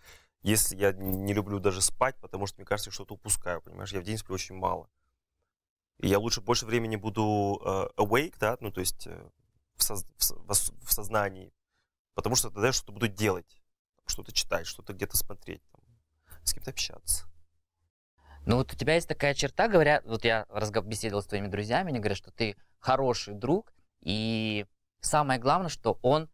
Если я не люблю даже спать, потому что, мне кажется, что-то упускаю, понимаешь? Я в день сплю очень мало. И я лучше больше времени буду uh, awake, да, ну, то есть э, в, соз- в, в сознании, потому что тогда я что-то буду делать, что-то читать, что-то где-то смотреть, там, с кем-то общаться. Ну вот у тебя есть такая черта, говорят, вот я разгов... беседовал с твоими друзьями, они говорят, что ты хороший друг, и самое главное, что он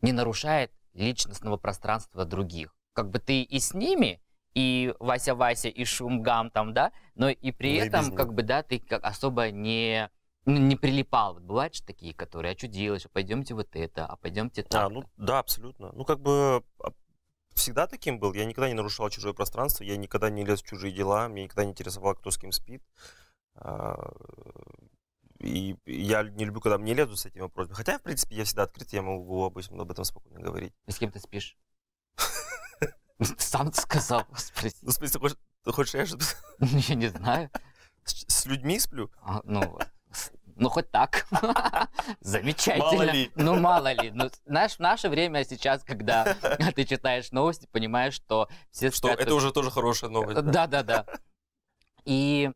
не нарушает личностного пространства других. Как бы ты и с ними, и Вася Вася, и Шумгам там, да, но и при но ну этом, и как бы, да, ты как особо не, ну, не прилипал. Вот бывают же такие, которые, а что делаешь, а пойдемте вот это, а пойдемте так. А, ну да, абсолютно. Ну, как бы а, всегда таким был. Я никогда не нарушал чужое пространство, я никогда не лез в чужие дела, меня никогда не интересовало, кто с кем спит. А, и я не люблю, когда мне лезут с этими вопросами. Хотя, в принципе, я всегда открыт, я могу об этом, об этом спокойно говорить. И с кем ты спишь? Сам ты сказал, Ну, в смысле, ты хочешь, я что-то... Ну, я не знаю. С людьми сплю? А, ну, ну, хоть так. Замечательно. Мало ли. Ну, мало ли. Ну, знаешь, в наше время сейчас, когда ты читаешь новости, понимаешь, что все... Что спят... это уже тоже хорошая новость. Да-да-да. И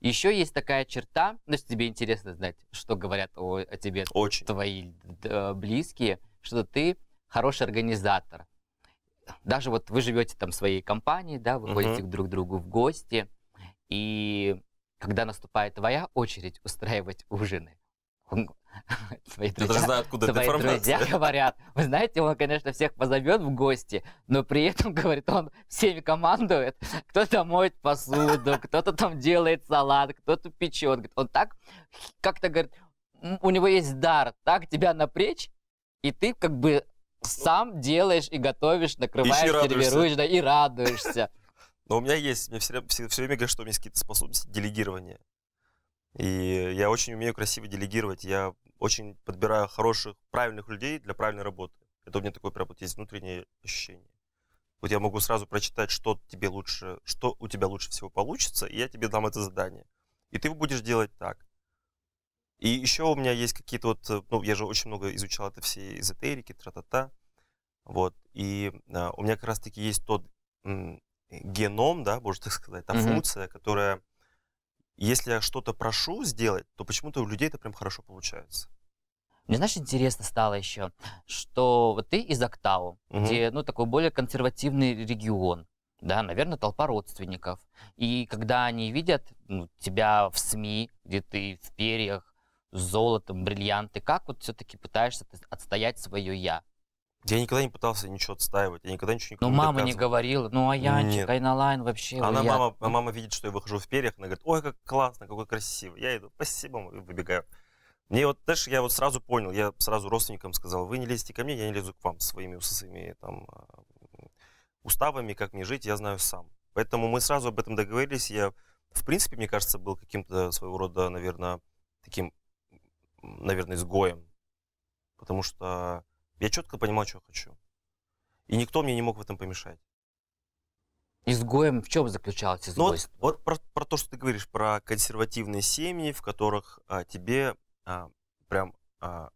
еще есть такая черта, ну, если тебе интересно знать, что говорят о, о тебе Очень. твои да, близкие, что ты хороший организатор. Даже вот вы живете там своей компанией, да, вы uh-huh. ходите друг к другу в гости, и когда наступает твоя очередь устраивать ужины, твои друзья, знаю, откуда твои друзья говорят, вы знаете, он, конечно, всех позовет в гости, но при этом, говорит, он всеми командует, кто-то моет посуду, кто-то там делает салат, кто-то печет, он так как-то, говорит, у него есть дар, так тебя напречь, и ты как бы сам делаешь и готовишь, накрываешь, сервируешь, да, и радуешься. Но у меня есть, мне все, все, все время говорят, что у меня есть какие-то способности делегирования. И я очень умею красиво делегировать. Я очень подбираю хороших, правильных людей для правильной работы. Это у меня такое прям вот есть внутреннее ощущение. Вот я могу сразу прочитать, что тебе лучше, что у тебя лучше всего получится, и я тебе дам это задание. И ты будешь делать так. И еще у меня есть какие-то вот, э, ну, я же очень много изучал это все эзотерики, тра-та-та. Вот. И а, у меня как раз-таки есть тот геном, да, можно так сказать, та mm-hmm. функция, которая, если я что-то прошу сделать, то почему-то у людей это прям хорошо получается. Мне, знаешь, интересно стало еще, что вот ты из Октау, угу. где, ну, такой более консервативный регион, да, наверное, толпа родственников. И когда они видят ну, тебя в СМИ, где ты в перьях, с золотом, бриллианты, как вот все-таки пытаешься отстоять свое «я»? Я никогда не пытался ничего отстаивать, я никогда ничего никому Но ну, не мама не говорила, ну а Янчик, Нет. Айналайн типа, вообще... Она, я... мама, мама видит, что я выхожу в перьях, она говорит, ой, как классно, какой красивый. Я иду, спасибо, выбегаю. Мне вот, знаешь, я вот сразу понял, я сразу родственникам сказал, вы не лезьте ко мне, я не лезу к вам своими, своими там, а, уставами, как мне жить, я знаю сам. Поэтому мы сразу об этом договорились, я, в принципе, мне кажется, был каким-то своего рода, наверное, таким, наверное, изгоем. Потому что я четко понимал, что хочу. И никто мне не мог в этом помешать. Изгоем в чем заключалось изгойство? Ну, вот вот про, про то, что ты говоришь, про консервативные семьи, в которых а, тебе а, прям а,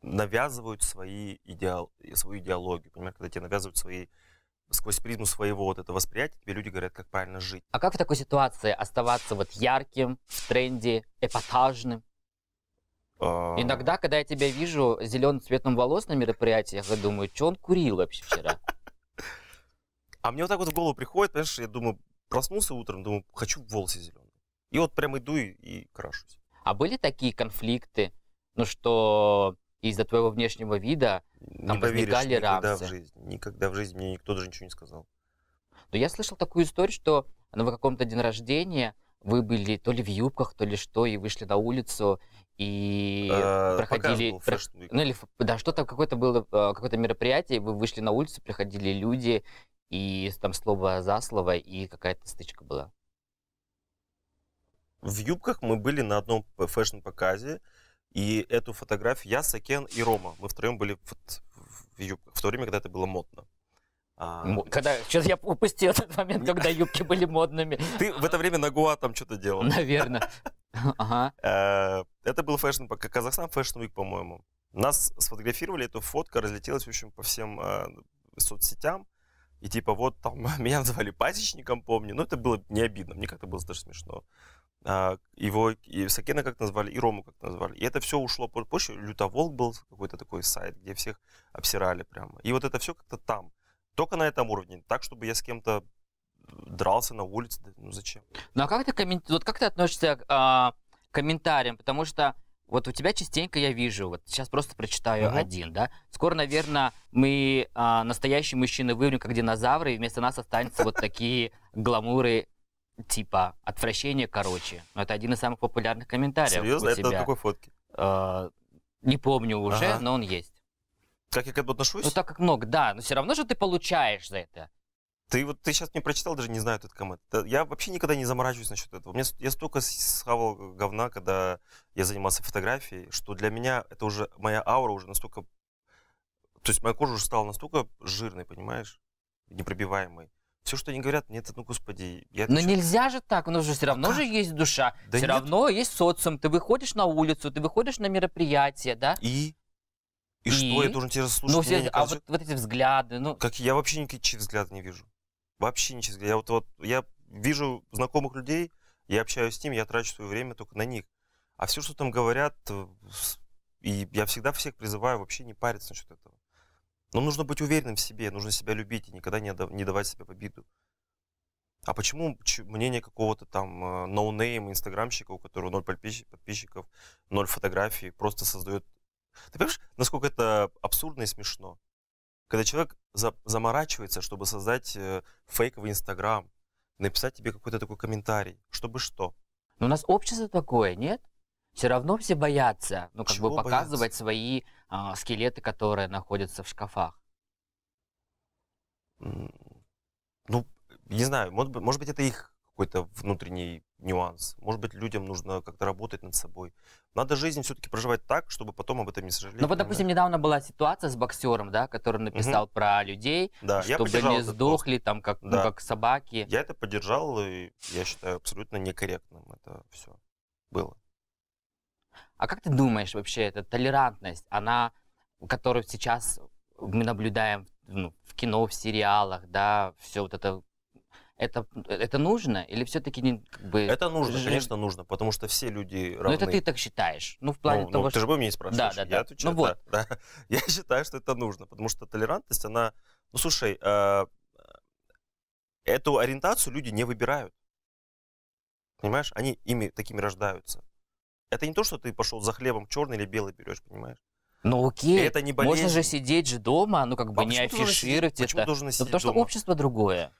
навязывают свои идеал, свою идеологию, понимаешь, когда тебе навязывают свои сквозь призму своего вот этого восприятия, тебе люди говорят, как правильно жить. А как в такой ситуации оставаться вот ярким, в тренде, эпатажным? А. Иногда, когда я тебя вижу зеленым цветом волос на мероприятиях, я думаю, что он курил вообще вчера? А мне вот так вот в голову приходит, понимаешь, я думаю, проснулся утром, думаю, хочу волосы зеленые. И вот прям иду и, и крашусь. А были такие конфликты, ну что из-за твоего внешнего вида там не поверишь, возникали никогда рамсы? В жизни, никогда в жизни мне никто даже ничего не сказал. Но я слышал такую историю, что на каком-то день рождения вы были то ли в юбках, то ли что, и вышли на улицу, и а, проходили... Про... Ну или да, что-то какое-то было, а, какое-то мероприятие, вы вышли на улицу, приходили люди, и там слово за слово, и какая-то стычка была. В юбках мы были на одном фэшн-показе, и эту фотографию я, Сакен и Рома, мы втроем были в, в юбках, в то время, когда это было модно. А... Когда, сейчас я упустил этот момент, когда юбки были модными. Ты в это время на Гуа там что-то делал. Наверное. Ага. Э, это был фэшн, пока Казахстан фэшн-вик, по-моему. Нас сфотографировали, эта фотка разлетелась, в общем, по всем э, соцсетям. И типа вот там меня называли пасечником, помню. Но ну, это было не обидно, мне как-то было даже смешно. А, его и Сакена как назвали, и Рому как назвали. И это все ушло позже. Лютоволк был какой-то такой сайт, где всех обсирали прямо. И вот это все как-то там. Только на этом уровне. Так, чтобы я с кем-то дрался на улице. Ну зачем? Ну а как ты, коммен... вот как ты относишься к э, комментариям? Потому что вот у тебя частенько я вижу, вот сейчас просто прочитаю угу. один, да? Скоро, наверное, мы, э, настоящие мужчины, вымрем как динозавры, и вместо нас останутся вот такие гламуры типа «отвращение короче». Но это один из самых популярных комментариев Серьезно? Это такой фотки. фотке? А, не помню уже, но он есть. Как я к этому отношусь? Ну, так как много, да, но все равно же ты получаешь за это. Ты вот ты сейчас мне прочитал, даже не знаю этот коммент. Я вообще никогда не заморачиваюсь насчет этого. Мне, я столько схавал говна, когда я занимался фотографией, что для меня это уже моя аура уже настолько. То есть моя кожа уже стала настолько жирной, понимаешь? Непробиваемой. Все, что они говорят, нет, ну, господи, я Но чё? нельзя же так, у нас же все а равно как? же есть душа, да все нет. равно есть социум, ты выходишь на улицу, ты выходишь на мероприятие, да? И? И, и что, я должен тебе слушать? Ну, все, а вот, вот эти взгляды, ну... Как я вообще никакие взгляды не вижу. Вообще ничего взгляды. Я вот, вот, я вижу знакомых людей, я общаюсь с ними, я трачу свое время только на них. А все, что там говорят, э, и я всегда всех призываю вообще не париться насчет этого. Но нужно быть уверенным в себе, нужно себя любить и никогда не, не давать себе в А почему мнение какого-то там э, ноунейма, инстаграмщика, у которого ноль подписчиков, ноль фотографий, просто создает ты понимаешь, насколько это абсурдно и смешно? Когда человек за, заморачивается, чтобы создать э, фейковый Инстаграм, написать тебе какой-то такой комментарий, чтобы что? Но ну, у нас общество такое, нет? Все равно все боятся, ну, как Чего бы показывать боятся? свои э, скелеты, которые находятся в шкафах. Ну, не знаю, может, может быть, это их какой-то внутренний нюанс. Может быть, людям нужно как-то работать над собой. Надо жизнь все-таки проживать так, чтобы потом об этом не сожалеть. Ну вот, допустим, недавно была ситуация с боксером, да, который написал угу. про людей, да, чтобы не сдохли там как, ну, да. ну, как собаки. Я это поддержал, и я считаю абсолютно некорректным это все было. А как ты думаешь вообще, эта толерантность, она, которую сейчас мы наблюдаем ну, в кино, в сериалах, да, все вот это это, это нужно или все-таки не как бы... Это нужно, же... конечно, нужно, потому что все люди ну, равны. Но это ты так считаешь. Ну, в плане ну, ну того, ну, что... Ты же бы меня не спрашиваешь. Да, да, да. Я отвечаю, ну, вот. да, да. Я считаю, что это нужно, потому что толерантность, она... Ну, слушай, э, эту ориентацию люди не выбирают. Понимаешь? Они ими такими рождаются. Это не то, что ты пошел за хлебом черный или белый берешь, понимаешь? Ну окей, и это не можно же сидеть же дома, ну как бы а не афишировать это. Почему должен сидеть ну, потому дома? что общество другое.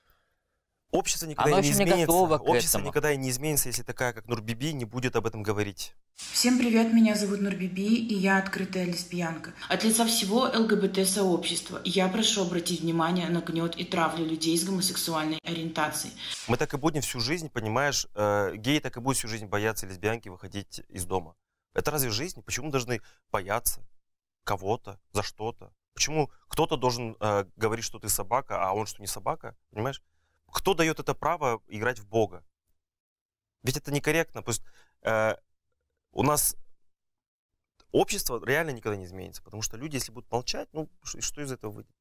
Общество никогда Оно не еще изменится. Не готово к Общество этому. никогда и не изменится, если такая, как Нурбиби, не будет об этом говорить. Всем привет, меня зовут Нурбиби, и я открытая лесбиянка. От лица всего ЛГБТ-сообщества я прошу обратить внимание на гнет и травлю людей с гомосексуальной ориентацией. Мы так и будем всю жизнь, понимаешь, э, геи так и будут всю жизнь бояться лесбиянки выходить из дома. Это разве жизнь? Почему должны бояться кого-то, за что-то? Почему кто-то должен э, говорить, что ты собака, а он что не собака? Понимаешь? Кто дает это право играть в Бога? Ведь это некорректно. Пусть, э, у нас общество реально никогда не изменится, потому что люди, если будут молчать, ну что, из этого выйдет?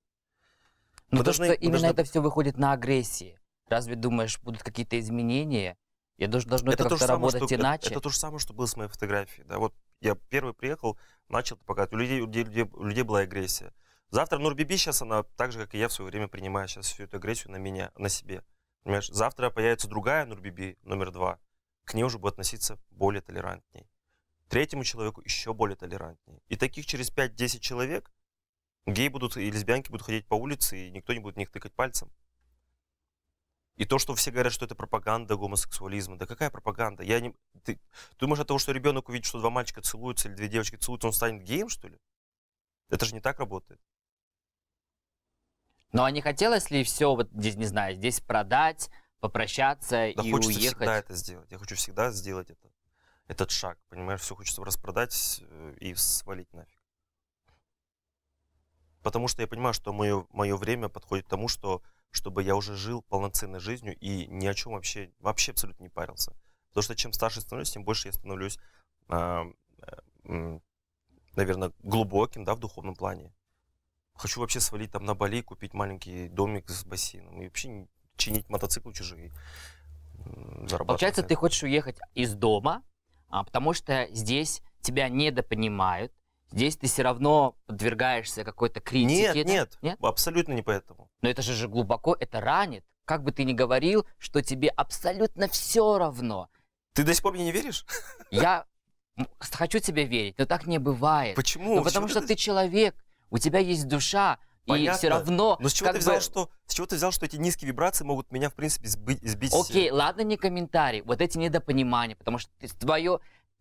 Но ну, мы то, должны, что именно должны... это все выходит на агрессии. Разве думаешь, будут какие-то изменения? Я должен, должно это, это как-то работать что, иначе. Это, это то же самое, что было с моей фотографией. Да? Вот я первый приехал, начал показывать. У людей, у людей, у людей была агрессия. Завтра Нурбиби сейчас, она так же, как и я в свое время принимает сейчас всю эту агрессию на меня, на себе. Понимаешь, завтра появится другая Нурбиби, номер два. К ней уже будет относиться более толерантней. Третьему человеку еще более толерантнее. И таких через 5-10 человек геи будут и лесбиянки будут ходить по улице, и никто не будет в них тыкать пальцем. И то, что все говорят, что это пропаганда гомосексуализма. Да какая пропаганда? Я не... Ты думаешь от того, что ребенок увидит, что два мальчика целуются или две девочки целуются, он станет геем, что ли? Это же не так работает. Ну а не хотелось ли все, вот здесь, не знаю, здесь продать, попрощаться да и хочется уехать? всегда это сделать. Я хочу всегда сделать это, этот шаг, понимаешь? Все хочется распродать э, и свалить нафиг. Потому что я понимаю, что мое, мое время подходит к тому, что, чтобы я уже жил полноценной жизнью и ни о чем вообще, вообще абсолютно не парился. Потому что чем старше становлюсь, тем больше я становлюсь, а, э, наверное, глубоким да, в духовном плане. Хочу вообще свалить там на Бали, купить маленький домик с бассейном и вообще чинить мотоциклы чужие. Получается, ты хочешь уехать из дома, а, потому что здесь тебя недопонимают, здесь ты все равно подвергаешься какой-то критике. Нет, нет, нет, абсолютно не поэтому. Но это же же глубоко, это ранит. Как бы ты ни говорил, что тебе абсолютно все равно. Ты до сих пор мне не веришь? Я хочу тебе верить, но так не бывает. Почему? Ну, потому Почему что ты... ты человек, у тебя есть душа, Понятно. И все равно... Но с чего, ты взял, бы... что, с чего ты взял, что эти низкие вибрации могут меня, в принципе, сбить? сбить... Окей, ладно, не комментарий, вот эти недопонимания, потому что твое,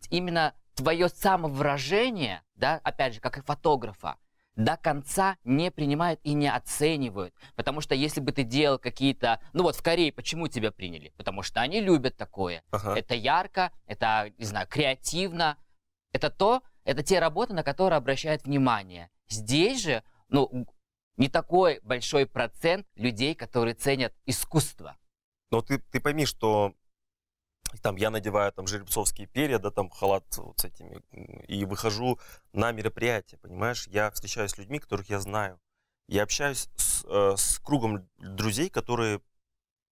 именно твое самовыражение, да, опять же, как и фотографа, до конца не принимают и не оценивают. Потому что если бы ты делал какие-то... Ну вот в Корее почему тебя приняли? Потому что они любят такое. Ага. Это ярко, это, не знаю, креативно. Это то, это те работы, на которые обращают внимание. Здесь же, ну, не такой большой процент людей, которые ценят искусство. Но ты, ты пойми, что там я надеваю там жеребцовские перья, да, там халат вот с этими, и выхожу на мероприятие, понимаешь? Я встречаюсь с людьми, которых я знаю. Я общаюсь с, э, с кругом друзей, которые...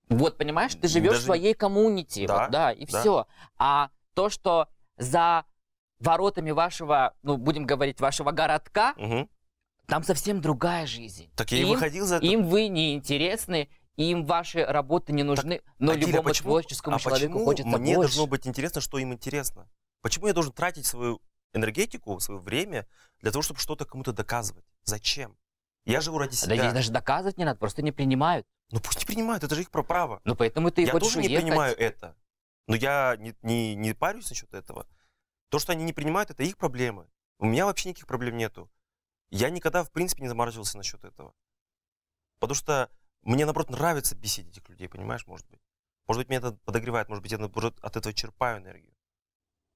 Вот, понимаешь, ты живешь даже... в своей коммунити, да, вот, да и да. все. А то, что за воротами вашего, ну, будем говорить, вашего городка, угу. там совсем другая жизнь. Так я им, и выходил за это. Им вы не интересны, им ваши работы не нужны, так, но а любому почему, творческому а человеку почему хочется мне больше. должно быть интересно, что им интересно? Почему я должен тратить свою энергетику, свое время для того, чтобы что-то кому-то доказывать? Зачем? Я живу ради себя. Да здесь даже доказывать не надо, просто не принимают. Ну пусть не принимают, это же их право. Ну поэтому ты и Я тоже уехать. не принимаю это. Но я не, не, не парюсь насчет этого. То, что они не принимают, это их проблемы. У меня вообще никаких проблем нету. Я никогда, в принципе, не заморачивался насчет этого. Потому что мне, наоборот, нравится бесить этих людей, понимаешь, может быть. Может быть, меня это подогревает, может быть, я наоборот, от этого черпаю энергию.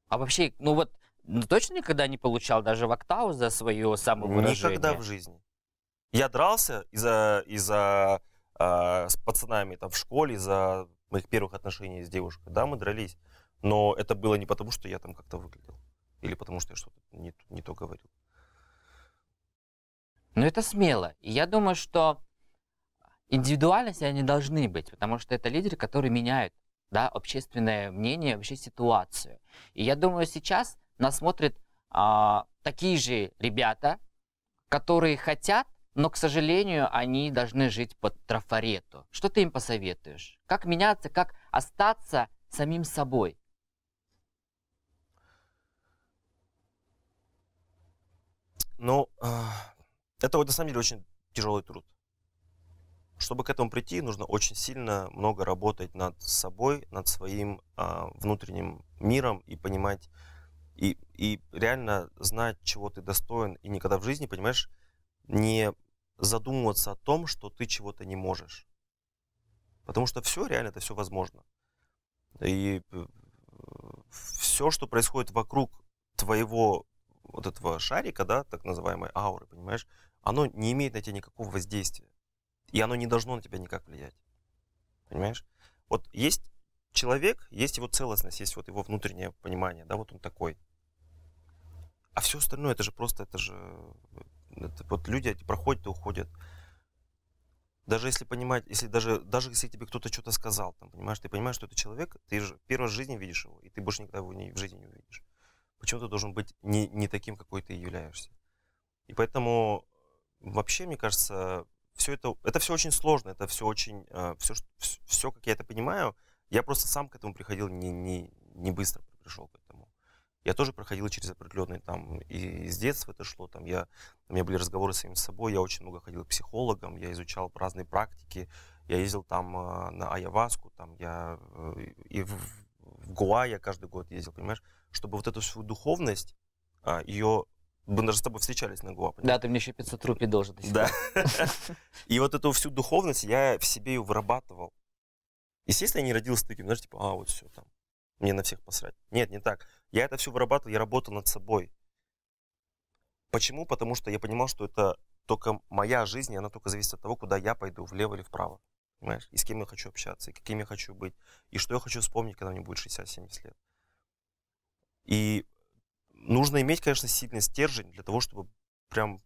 А вообще, ну вот, ну, точно никогда не получал даже вактау за свое самовыражение? Никогда в жизни. Я дрался из-за из э, а, с пацанами там, в школе, из-за моих первых отношений с девушкой. Да, мы дрались. Но это было не потому, что я там как-то выглядел. Или потому, что я что-то не, не то говорил. Но ну, это смело. И я думаю, что индивидуальности они должны быть, потому что это лидеры, которые меняют да, общественное мнение, вообще ситуацию. И я думаю, сейчас нас смотрят а, такие же ребята, которые хотят, но, к сожалению, они должны жить под трафарету. Что ты им посоветуешь? Как меняться, как остаться самим собой? Ну, а, это вот на самом деле очень тяжелый труд. Чтобы к этому прийти, нужно очень сильно много работать над собой, над своим а, внутренним миром и понимать, и, и реально знать, чего ты достоин, и никогда в жизни, понимаешь, не задумываться о том, что ты чего-то не можешь. Потому что все реально, это все возможно. И э, все, что происходит вокруг твоего вот этого шарика, да, так называемой ауры, понимаешь, оно не имеет на тебя никакого воздействия. И оно не должно на тебя никак влиять. Понимаешь? Вот есть человек, есть его целостность, есть вот его внутреннее понимание, да, вот он такой. А все остальное, это же просто, это же, это, вот люди эти проходят и уходят. Даже если понимать, если даже, даже если тебе кто-то что-то сказал, там, понимаешь, ты понимаешь, что это человек, ты же первый раз в жизни видишь его, и ты больше никогда его не, в жизни не увидишь почему ты должен быть не, не таким, какой ты являешься. И поэтому э, вообще, мне кажется, все это, это все очень сложно, это все очень, все, э, все, как я это понимаю, я просто сам к этому приходил не, не, не быстро пришел к этому. Я тоже проходил через определенные там, и с детства это шло, там я, у меня были разговоры с самим собой, я очень много ходил к психологам, я изучал разные практики, я ездил там э, на Аяваску, там я и в, в Гуа я каждый год ездил, понимаешь? чтобы вот эту всю духовность, а, ее мы даже с тобой встречались на Гуа. Понимаешь? Да, ты мне еще 500 рупий должен. Да. И вот эту всю духовность я в себе ее вырабатывал. Естественно, я не родился таким, знаешь, типа, а, вот все, там, мне на всех посрать. Нет, не так. Я это все вырабатывал, я работал над собой. Почему? Потому что я понимал, что это только моя жизнь, и она только зависит от того, куда я пойду, влево или вправо. Понимаешь? И с кем я хочу общаться, и каким я хочу быть, и что я хочу вспомнить, когда мне будет 60-70 лет. И нужно иметь, конечно, сильный стержень для того, чтобы прям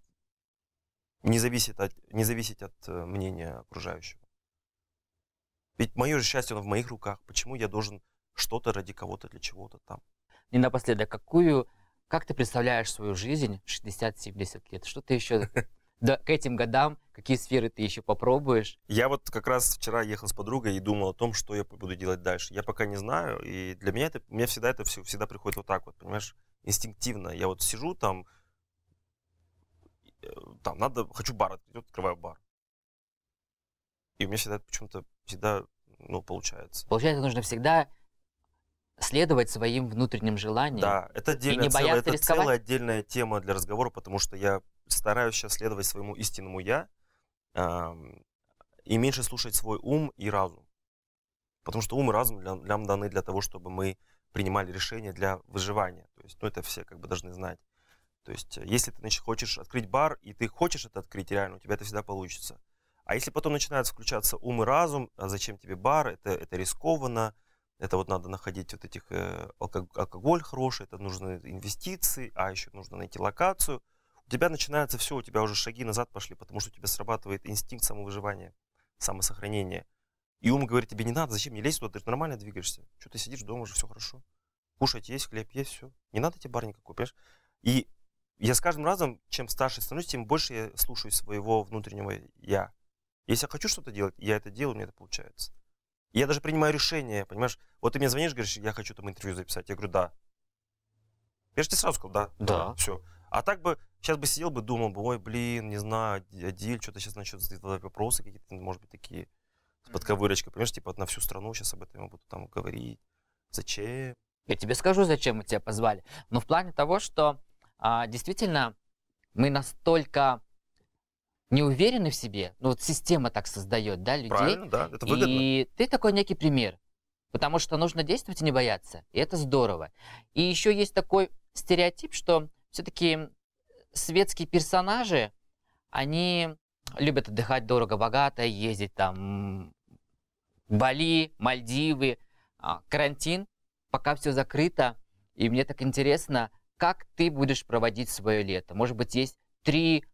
не зависеть от, не зависеть от э, мнения окружающего. Ведь мое счастье оно в моих руках. Почему я должен что-то ради кого-то, для чего-то там? И напоследок, какую, как ты представляешь свою жизнь в 60-70 лет? Что ты еще да, к этим годам какие сферы ты еще попробуешь? Я вот как раз вчера ехал с подругой и думал о том, что я буду делать дальше. Я пока не знаю, и для меня это, мне всегда это все, всегда приходит вот так вот, понимаешь, инстинктивно. Я вот сижу там, э, там надо, хочу бар открыть, открываю бар. И у меня всегда почему-то всегда, ну, получается. Получается, нужно всегда следовать своим внутренним желаниям. Да, это отдельная, и не целая, это рисковать. целая отдельная тема для разговора, потому что я стараюсь сейчас следовать своему истинному я э, и меньше слушать свой ум и разум. Потому что ум и разум для, нам даны для того, чтобы мы принимали решения для выживания. То есть, ну, это все как бы должны знать. То есть, э, если ты значит, хочешь открыть бар, и ты хочешь это открыть реально, у тебя это всегда получится. А если потом начинают включаться ум и разум, а зачем тебе бар, это, это рискованно, это вот надо находить вот этих э, алкоголь хороший, это нужны инвестиции, а еще нужно найти локацию у тебя начинается все, у тебя уже шаги назад пошли, потому что у тебя срабатывает инстинкт самовыживания, самосохранения. И ум говорит тебе, не надо, зачем мне лезть туда, ты же нормально двигаешься. Что ты сидишь дома, уже все хорошо. Кушать есть, хлеб есть, все. Не надо тебе бар никакой, понимаешь? И я с каждым разом, чем старше становлюсь, тем больше я слушаю своего внутреннего «я». Если я хочу что-то делать, я это делаю, мне это получается. я даже принимаю решение, понимаешь? Вот ты мне звонишь, говоришь, я хочу там интервью записать. Я говорю, да. Я же тебе сразу сказал, да. Да. да все. А так бы, сейчас бы сидел бы, думал бы, ой, блин, не знаю, Адиль, что-то сейчас начнут задавать вопросы какие-то, ну, может быть, такие, с подковырочкой, понимаешь, типа, на всю страну сейчас об этом я буду там говорить. Зачем? Я тебе скажу, зачем мы тебя позвали. Но ну, в плане того, что а, действительно мы настолько не уверены в себе, ну вот система так создает, да, людей. Правильно, да, это выгодно. И ты такой некий пример, потому что нужно действовать и не бояться, и это здорово. И еще есть такой стереотип, что все-таки светские персонажи, они любят отдыхать дорого-богато, ездить там Бали, Мальдивы, а, карантин, пока все закрыто. И мне так интересно, как ты будешь проводить свое лето? Может быть, есть три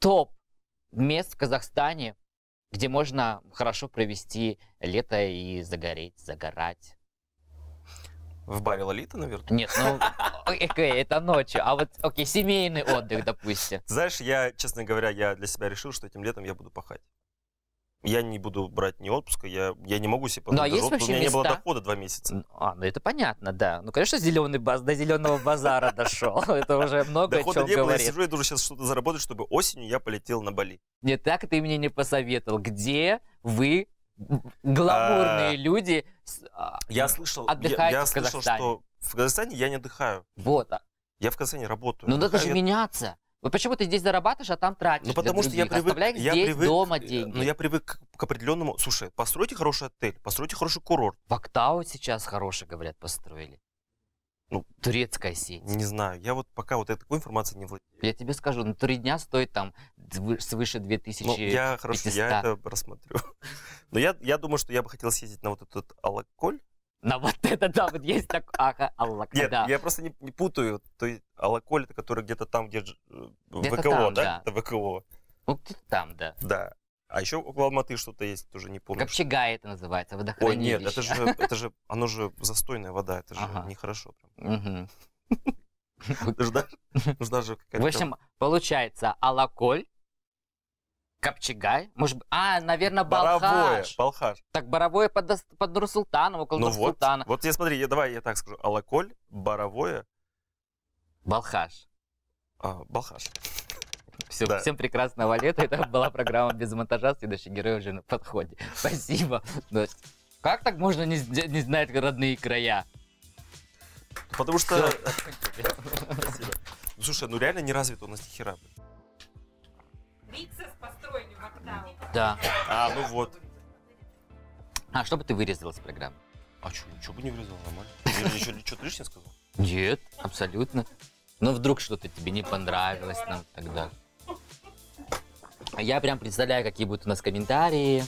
топ мест в Казахстане, где можно хорошо провести лето и загореть, загорать. В баре Лолита, наверное? Нет, ну окей, это ночью. А вот, окей, семейный отдых, допустим. Знаешь, я, честно говоря, я для себя решил, что этим летом я буду пахать. Я не буду брать ни отпуска, я, я не могу себе позволить. Ну, а есть вообще у меня места? не было дохода два месяца. А, ну это понятно, да. Ну, конечно, зеленый баз, до зеленого базара дошел. Это уже много о чем говорит. Дохода было, я сижу, я должен сейчас что-то заработать, чтобы осенью я полетел на Бали. Не так ты мне не посоветовал. Где вы, гламурные а, люди, а, Я слышал, я слышал, что в Казахстане я не отдыхаю. Вот. Я в Казахстане работаю. Но ну надо же меняться. Вы почему ты здесь зарабатываешь, а там тратишь? Ну, потому что я привык, я здесь привык, дома э, деньги. Но ну, я привык к, к определенному... Слушай, постройте хороший отель, постройте хороший курорт. В Актау сейчас хороший, говорят, построили. Ну, турецкая сеть. Не знаю, я вот пока вот этой такой информации не владею. Я тебе скажу, на ну, три дня стоит там свыше 2000 Ну, я, хорошо, я это рассмотрю. Но я, я думаю, что я бы хотел съездить на вот этот Алаколь, но вот это да, вот есть так аха, аллак. Нет, я просто не, не путаю. То есть аллаколь, это который где-то там, где, э, где ВКО, там, да? да? Это ВКО. Ну, где-то там, да. Да. А еще около Алматы что-то есть, тоже не помню. Копчегай это называется, водохранилище. Ой, нет, это же, это же, оно же застойная вода, это же ага. нехорошо. Прям. Угу. Даже, даже В общем, получается, алаколь, Копчегай? Может, а, наверное, Балхаш. Боровое, Балхаш. Так, Боровое под, под Нурсултаном, около ну Нурсултана. Вот, вот я смотри, я, давай я так скажу. Алаколь, Боровое. Балхаш. А, Балхаш. Все, да. Всем прекрасного лета. Это была программа «Без монтажа». Следующий герой уже на подходе. Спасибо. Но ну, как так можно не, не знать родные края? Потому что... Слушай, ну реально не развито у нас ни хера. Блин микса с построенным октавом. Да. А, ну вот. А что бы ты вырезал из программы? А что, ничего бы не вырезал, нормально. Я еще что-то лишнее сказал? Нет, абсолютно. Но ну, вдруг что-то тебе не понравилось нам тогда. так Я прям представляю, какие будут у нас комментарии.